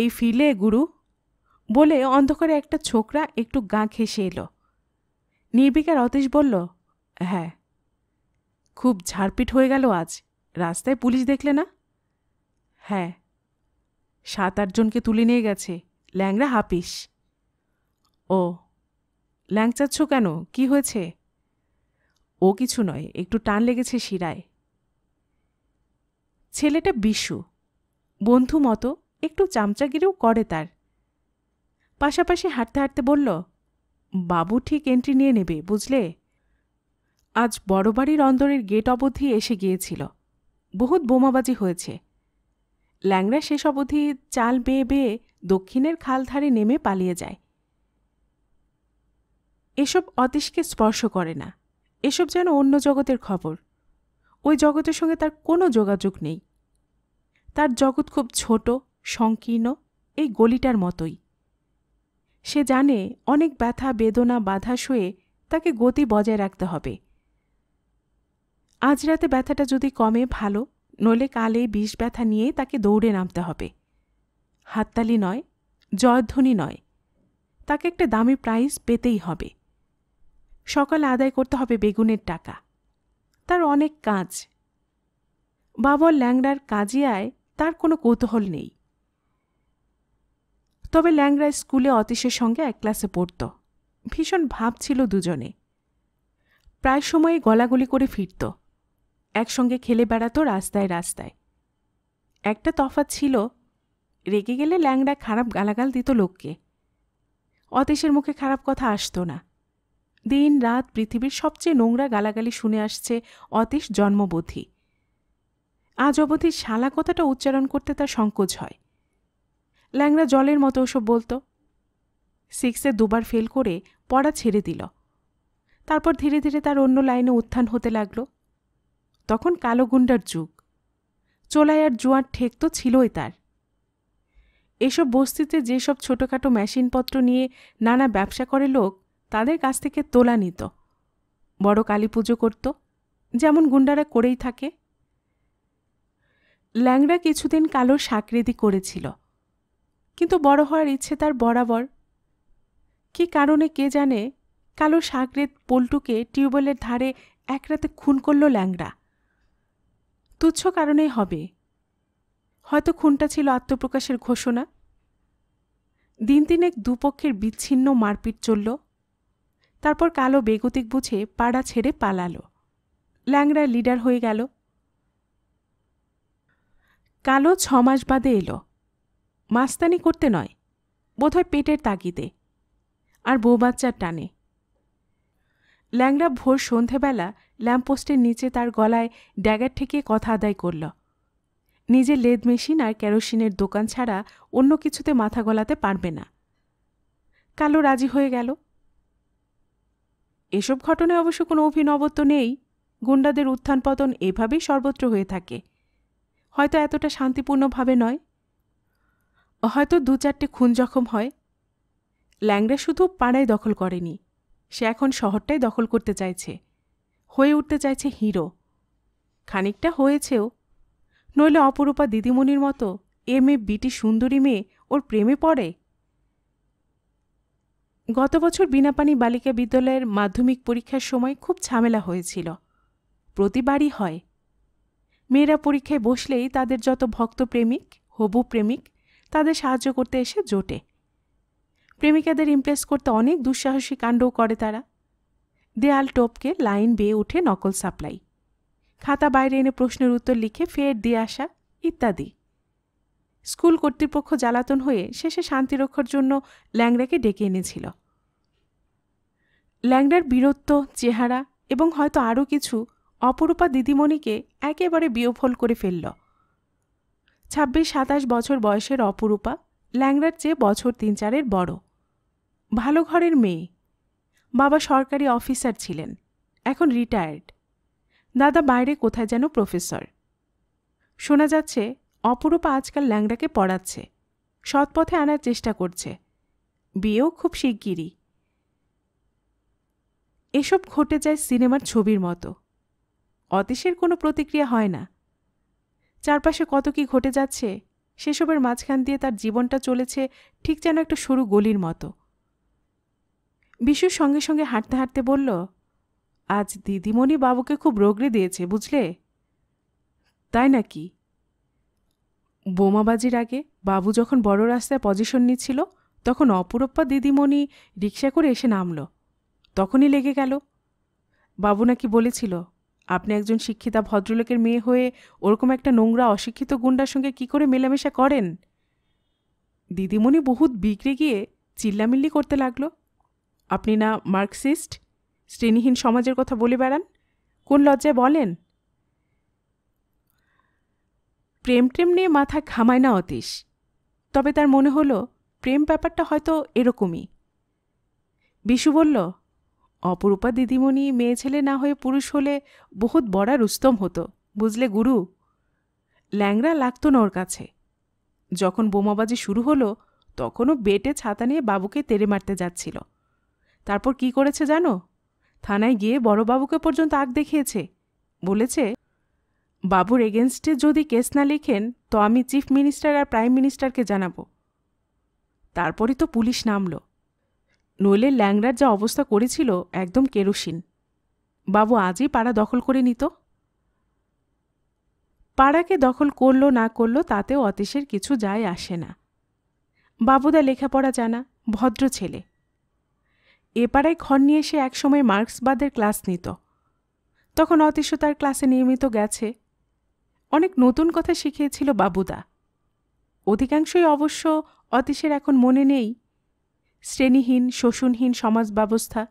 এই ফিলে গুরু বলে অন্ধকারে একটা ছোকরা একটু গা ঘেসে এলো নির্বিকার অতীশ বলল হ্যাঁ খুব ঝাড়পিট হয়ে গেল আজ রাস্তায় পুলিশ দেখলে না হ্যাঁ সাত আটজনকে তুলে নিয়ে গেছে ল্যাংরা হাপিস ও ল্যাংচাচ্ছ কেন কি হয়েছে ও কিছু নয় একটু টান লেগেছে শিরায় ছেলেটা বিশু বন্ধু মতো একটু চামচাগিরেও করে তার পাশাপাশি হাঁটতে হাঁটতে বলল বাবু ঠিক এন্ট্রি নিয়ে নেবে বুঝলে আজ বড় বাড়ির অন্দরের গেট অবধি এসে গিয়েছিল বহুত বোমাবাজি হয়েছে ল্যাংড়া শেষ অবধি চাল বেয়ে বেয়ে দক্ষিণের খাল ধারে নেমে পালিয়ে যায় এসব অতীশকে স্পর্শ করে না এসব যেন অন্য জগতের খবর ওই জগতের সঙ্গে তার কোনো যোগাযোগ নেই তার জগৎ খুব ছোট সংকীর্ণ এই গলিটার মতোই সে জানে অনেক ব্যথা বেদনা বাধা শুয়ে তাকে গতি বজায় রাখতে হবে আজ রাতে ব্যথাটা যদি কমে ভালো নলে কালে বিষ ব্যথা নিয়ে তাকে দৌড়ে নামতে হবে হাততালি নয় জয়ধ্বনি নয় তাকে একটা দামি প্রাইজ পেতেই হবে সকালে আদায় করতে হবে বেগুনের টাকা তার অনেক কাজ বাবর ল্যাংড়ার কাজিয়ায় তার কোনো কৌতূহল নেই তবে ল্যাংরা স্কুলে অতীশের সঙ্গে এক ক্লাসে পড়ত ভীষণ ভাব ছিল দুজনে প্রায় সময়ে গলাগলি করে ফিরত একসঙ্গে খেলে বেড়াতো রাস্তায় রাস্তায় একটা তফাৎ ছিল রেগে গেলে ল্যাংড়া খারাপ গালাগাল দিত লোককে অতীশের মুখে খারাপ কথা আসতো না দিন রাত পৃথিবীর সবচেয়ে নোংরা গালাগালি শুনে আসছে অতীশ জন্মবোধি আজ অবধি শালা কথাটা উচ্চারণ করতে তার সংকোচ হয় ল্যাংরা জলের মতো ওসব বলতো সিক্সে দুবার ফেল করে পড়া ছেড়ে দিল তারপর ধীরে ধীরে তার অন্য লাইনে উত্থান হতে লাগল তখন কালো গুন্ডার যুগ চোলায় আর জোয়ার ঠেক তো ছিলই তার এসব বস্তিতে যেসব ছোটোখাটো মেশিনপত্র নিয়ে নানা ব্যবসা করে লোক তাদের কাছ থেকে তোলা নিত বড় কালী পুজো করত যেমন গুন্ডারা করেই থাকে ল্যাংড়া কিছুদিন কালো সাকরেদি করেছিল কিন্তু বড় হওয়ার ইচ্ছে তার বরাবর কি কারণে কে জানে কালো সাগরেদ পল্টুকে টিউবওয়েলের ধারে এক রাতে খুন করল ল্যাংড়া তুচ্ছ কারণেই হবে হয়তো খুনটা ছিল আত্মপ্রকাশের ঘোষণা দিন তিনেক দুপক্ষের বিচ্ছিন্ন মারপিট চলল তারপর কালো বেগতিক বুঝে পাড়া ছেড়ে পালালো ল্যাংড়া লিডার হয়ে গেল কালো ছমাস বাদে এলো মাস্তানি করতে নয় বোধহয় পেটের তাগিদে আর বউ বাচ্চার টানে ল্যাংড়া ভোর সন্ধেবেলা ল্যাম্পপোস্টের নিচে তার গলায় ড্যাগার ঠেকে কথা আদায় করল নিজের লেদ মেশিন আর কেরোসিনের দোকান ছাড়া অন্য কিছুতে মাথা গলাতে পারবে না কালো রাজি হয়ে গেল এসব ঘটনায় অবশ্য কোনো অভিনবত্ব নেই গুন্ডাদের উত্থান পতন এভাবেই সর্বত্র হয়ে থাকে হয়তো এতটা শান্তিপূর্ণভাবে নয় হয়তো দু চারটে খুন জখম হয় ল্যাংড়া শুধু পাড়ায় দখল করেনি সে এখন শহরটাই দখল করতে চাইছে হয়ে উঠতে চাইছে হিরো খানিকটা হয়েছেও নইলে অপরূপা দিদিমণির মতো এ মেয়ে বিটি সুন্দরী মেয়ে ওর প্রেমে পড়ে গত বছর বিনাপানি বালিকা বিদ্যালয়ের মাধ্যমিক পরীক্ষার সময় খুব ঝামেলা হয়েছিল প্রতিবারই হয় মেয়েরা পরীক্ষায় বসলেই তাদের যত ভক্ত প্রেমিক হবু প্রেমিক তাদের সাহায্য করতে এসে জোটে প্রেমিকাদের ইমপ্রেস করতে অনেক দুঃসাহসী কাণ্ডও করে তারা দেয়াল টোপকে লাইন বেয়ে উঠে নকল সাপ্লাই খাতা বাইরে এনে প্রশ্নের উত্তর লিখে ফের দিয়ে আসা ইত্যাদি স্কুল কর্তৃপক্ষ জ্বালাতন হয়ে শেষে শান্তি রক্ষার জন্য ল্যাংড়াকে ডেকে এনেছিল ল্যাংড়ার বীরত্ব চেহারা এবং হয়তো আরও কিছু অপরূপা দিদিমণিকে একেবারে বিয়ফল করে ফেলল ছাব্বিশ সাতাশ বছর বয়সের অপরূপা ল্যাংড়ার চেয়ে বছর তিন চারের বড় ভালো ঘরের মেয়ে বাবা সরকারি অফিসার ছিলেন এখন রিটায়ার্ড দাদা বাইরে কোথায় যেন প্রফেসর শোনা যাচ্ছে অপরূপা আজকাল ল্যাংড়াকে পড়াচ্ছে সৎপথে আনার চেষ্টা করছে বিয়েও খুব শিগগিরই এসব ঘটে যায় সিনেমার ছবির মতো অতীশের কোনো প্রতিক্রিয়া হয় না চারপাশে কত কি ঘটে যাচ্ছে সেসবের মাঝখান দিয়ে তার জীবনটা চলেছে ঠিক যেন একটা সরু গলির মতো বিশুর সঙ্গে সঙ্গে হাঁটতে হাঁটতে বলল আজ দিদিমণি বাবুকে খুব রোগড়ে দিয়েছে বুঝলে তাই নাকি বোমাবাজির আগে বাবু যখন বড় রাস্তায় পজিশন নিচ্ছিল তখন অপরপ্পা দিদিমণি রিক্সা করে এসে নামল তখনই লেগে গেল বাবু নাকি বলেছিল আপনি একজন শিক্ষিতা ভদ্রলোকের মেয়ে হয়ে ওরকম একটা নোংরা অশিক্ষিত গুন্ডার সঙ্গে কি করে মেলামেশা করেন দিদিমণি বহুত বিগড়ে গিয়ে চিল্লামিল্লি করতে লাগল আপনি না মার্কসিস্ট শ্রেণীহীন সমাজের কথা বলে বেড়ান কোন লজ্জায় বলেন প্রেম প্রেম নিয়ে মাথা ঘামায় না অতীশ তবে তার মনে হলো প্রেম ব্যাপারটা হয়তো এরকমই বিশু বলল অপরূপা দিদিমণি মেয়ে ছেলে না হয়ে পুরুষ হলে বহুত বড়া রুস্তম হতো বুঝলে গুরু ল্যাংড়া লাগত না ওর কাছে যখন বোমাবাজি শুরু হলো তখনও বেটে ছাতা নিয়ে বাবুকে তেড়ে মারতে যাচ্ছিল তারপর কি করেছে জানো থানায় গিয়ে বড়বাবুকে পর্যন্ত আগ দেখিয়েছে বলেছে বাবুর এগেনস্টে যদি কেস না লিখেন তো আমি চিফ মিনিস্টার আর প্রাইম মিনিস্টারকে জানাবো তারপরই তো পুলিশ নামলো নইলে ল্যাংড়ার যা অবস্থা করেছিল একদম কেরোসিন বাবু আজই পাড়া দখল করে নিত পাড়াকে দখল করল না করল তাতে অতীশের কিছু যায় আসে না বাবুদা লেখাপড়া জানা ভদ্র ছেলে এ পাড়ায় ক্ষণ নিয়ে সে একসময় মার্কসবাদের ক্লাস নিত তখন অতীশও তার ক্লাসে নিয়মিত গেছে অনেক নতুন কথা শিখিয়েছিল বাবুদা অধিকাংশই অবশ্য অতীশের এখন মনে নেই শ্রেণীহীন শোষণহীন সমাজ ব্যবস্থা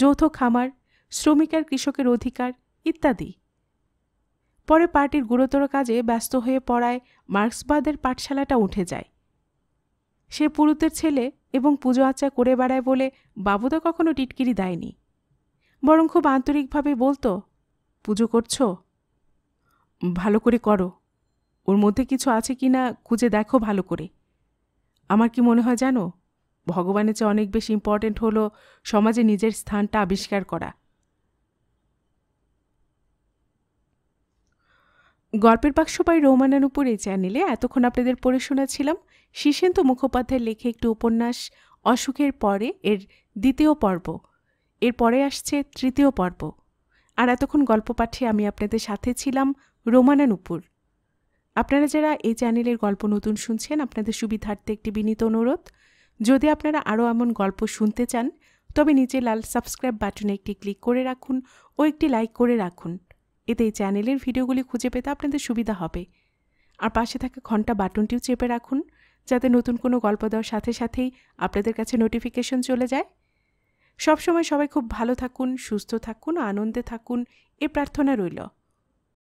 যৌথ খামার শ্রমিক আর কৃষকের অধিকার ইত্যাদি পরে পার্টির গুরুতর কাজে ব্যস্ত হয়ে পড়ায় মার্ক্সবাদের পাঠশালাটা উঠে যায় সে পুরুতের ছেলে এবং পুজো আচ্চা করে বেড়ায় বলে বাবুদা কখনো টিটকিরি দেয়নি বরং খুব আন্তরিকভাবে বলতো পুজো করছ ভালো করে করো ওর মধ্যে কিছু আছে কি না খুঁজে দেখো ভালো করে আমার কি মনে হয় জানো ভগবানের চেয়ে অনেক বেশি ইম্পর্টেন্ট হলো সমাজে নিজের স্থানটা আবিষ্কার করা গল্পের বাক্স পাই রৌমানার উপর এই চ্যানেলে এতক্ষণ আপনাদের পড়ে শোনাছিলাম শীর্ষেন্দু মুখোপাধ্যায়ের লেখে একটি উপন্যাস অসুখের পরে এর দ্বিতীয় পর্ব এর পরে আসছে তৃতীয় পর্ব আর এতক্ষণ গল্প পাঠে আমি আপনাদের সাথে ছিলাম রোমানা নুপুর আপনারা যারা এই চ্যানেলের গল্প নতুন শুনছেন আপনাদের সুবিধার্থে একটি বিনীত অনুরোধ যদি আপনারা আরও এমন গল্প শুনতে চান তবে নিচে লাল সাবস্ক্রাইব বাটনে একটি ক্লিক করে রাখুন ও একটি লাইক করে রাখুন এতে এই চ্যানেলের ভিডিওগুলি খুঁজে পেতে আপনাদের সুবিধা হবে আর পাশে থাকা ঘন্টা বাটনটিও চেপে রাখুন যাতে নতুন কোনো গল্প দেওয়ার সাথে সাথেই আপনাদের কাছে নোটিফিকেশন চলে যায় সবসময় সবাই খুব ভালো থাকুন সুস্থ থাকুন আনন্দে থাকুন এ প্রার্থনা রইল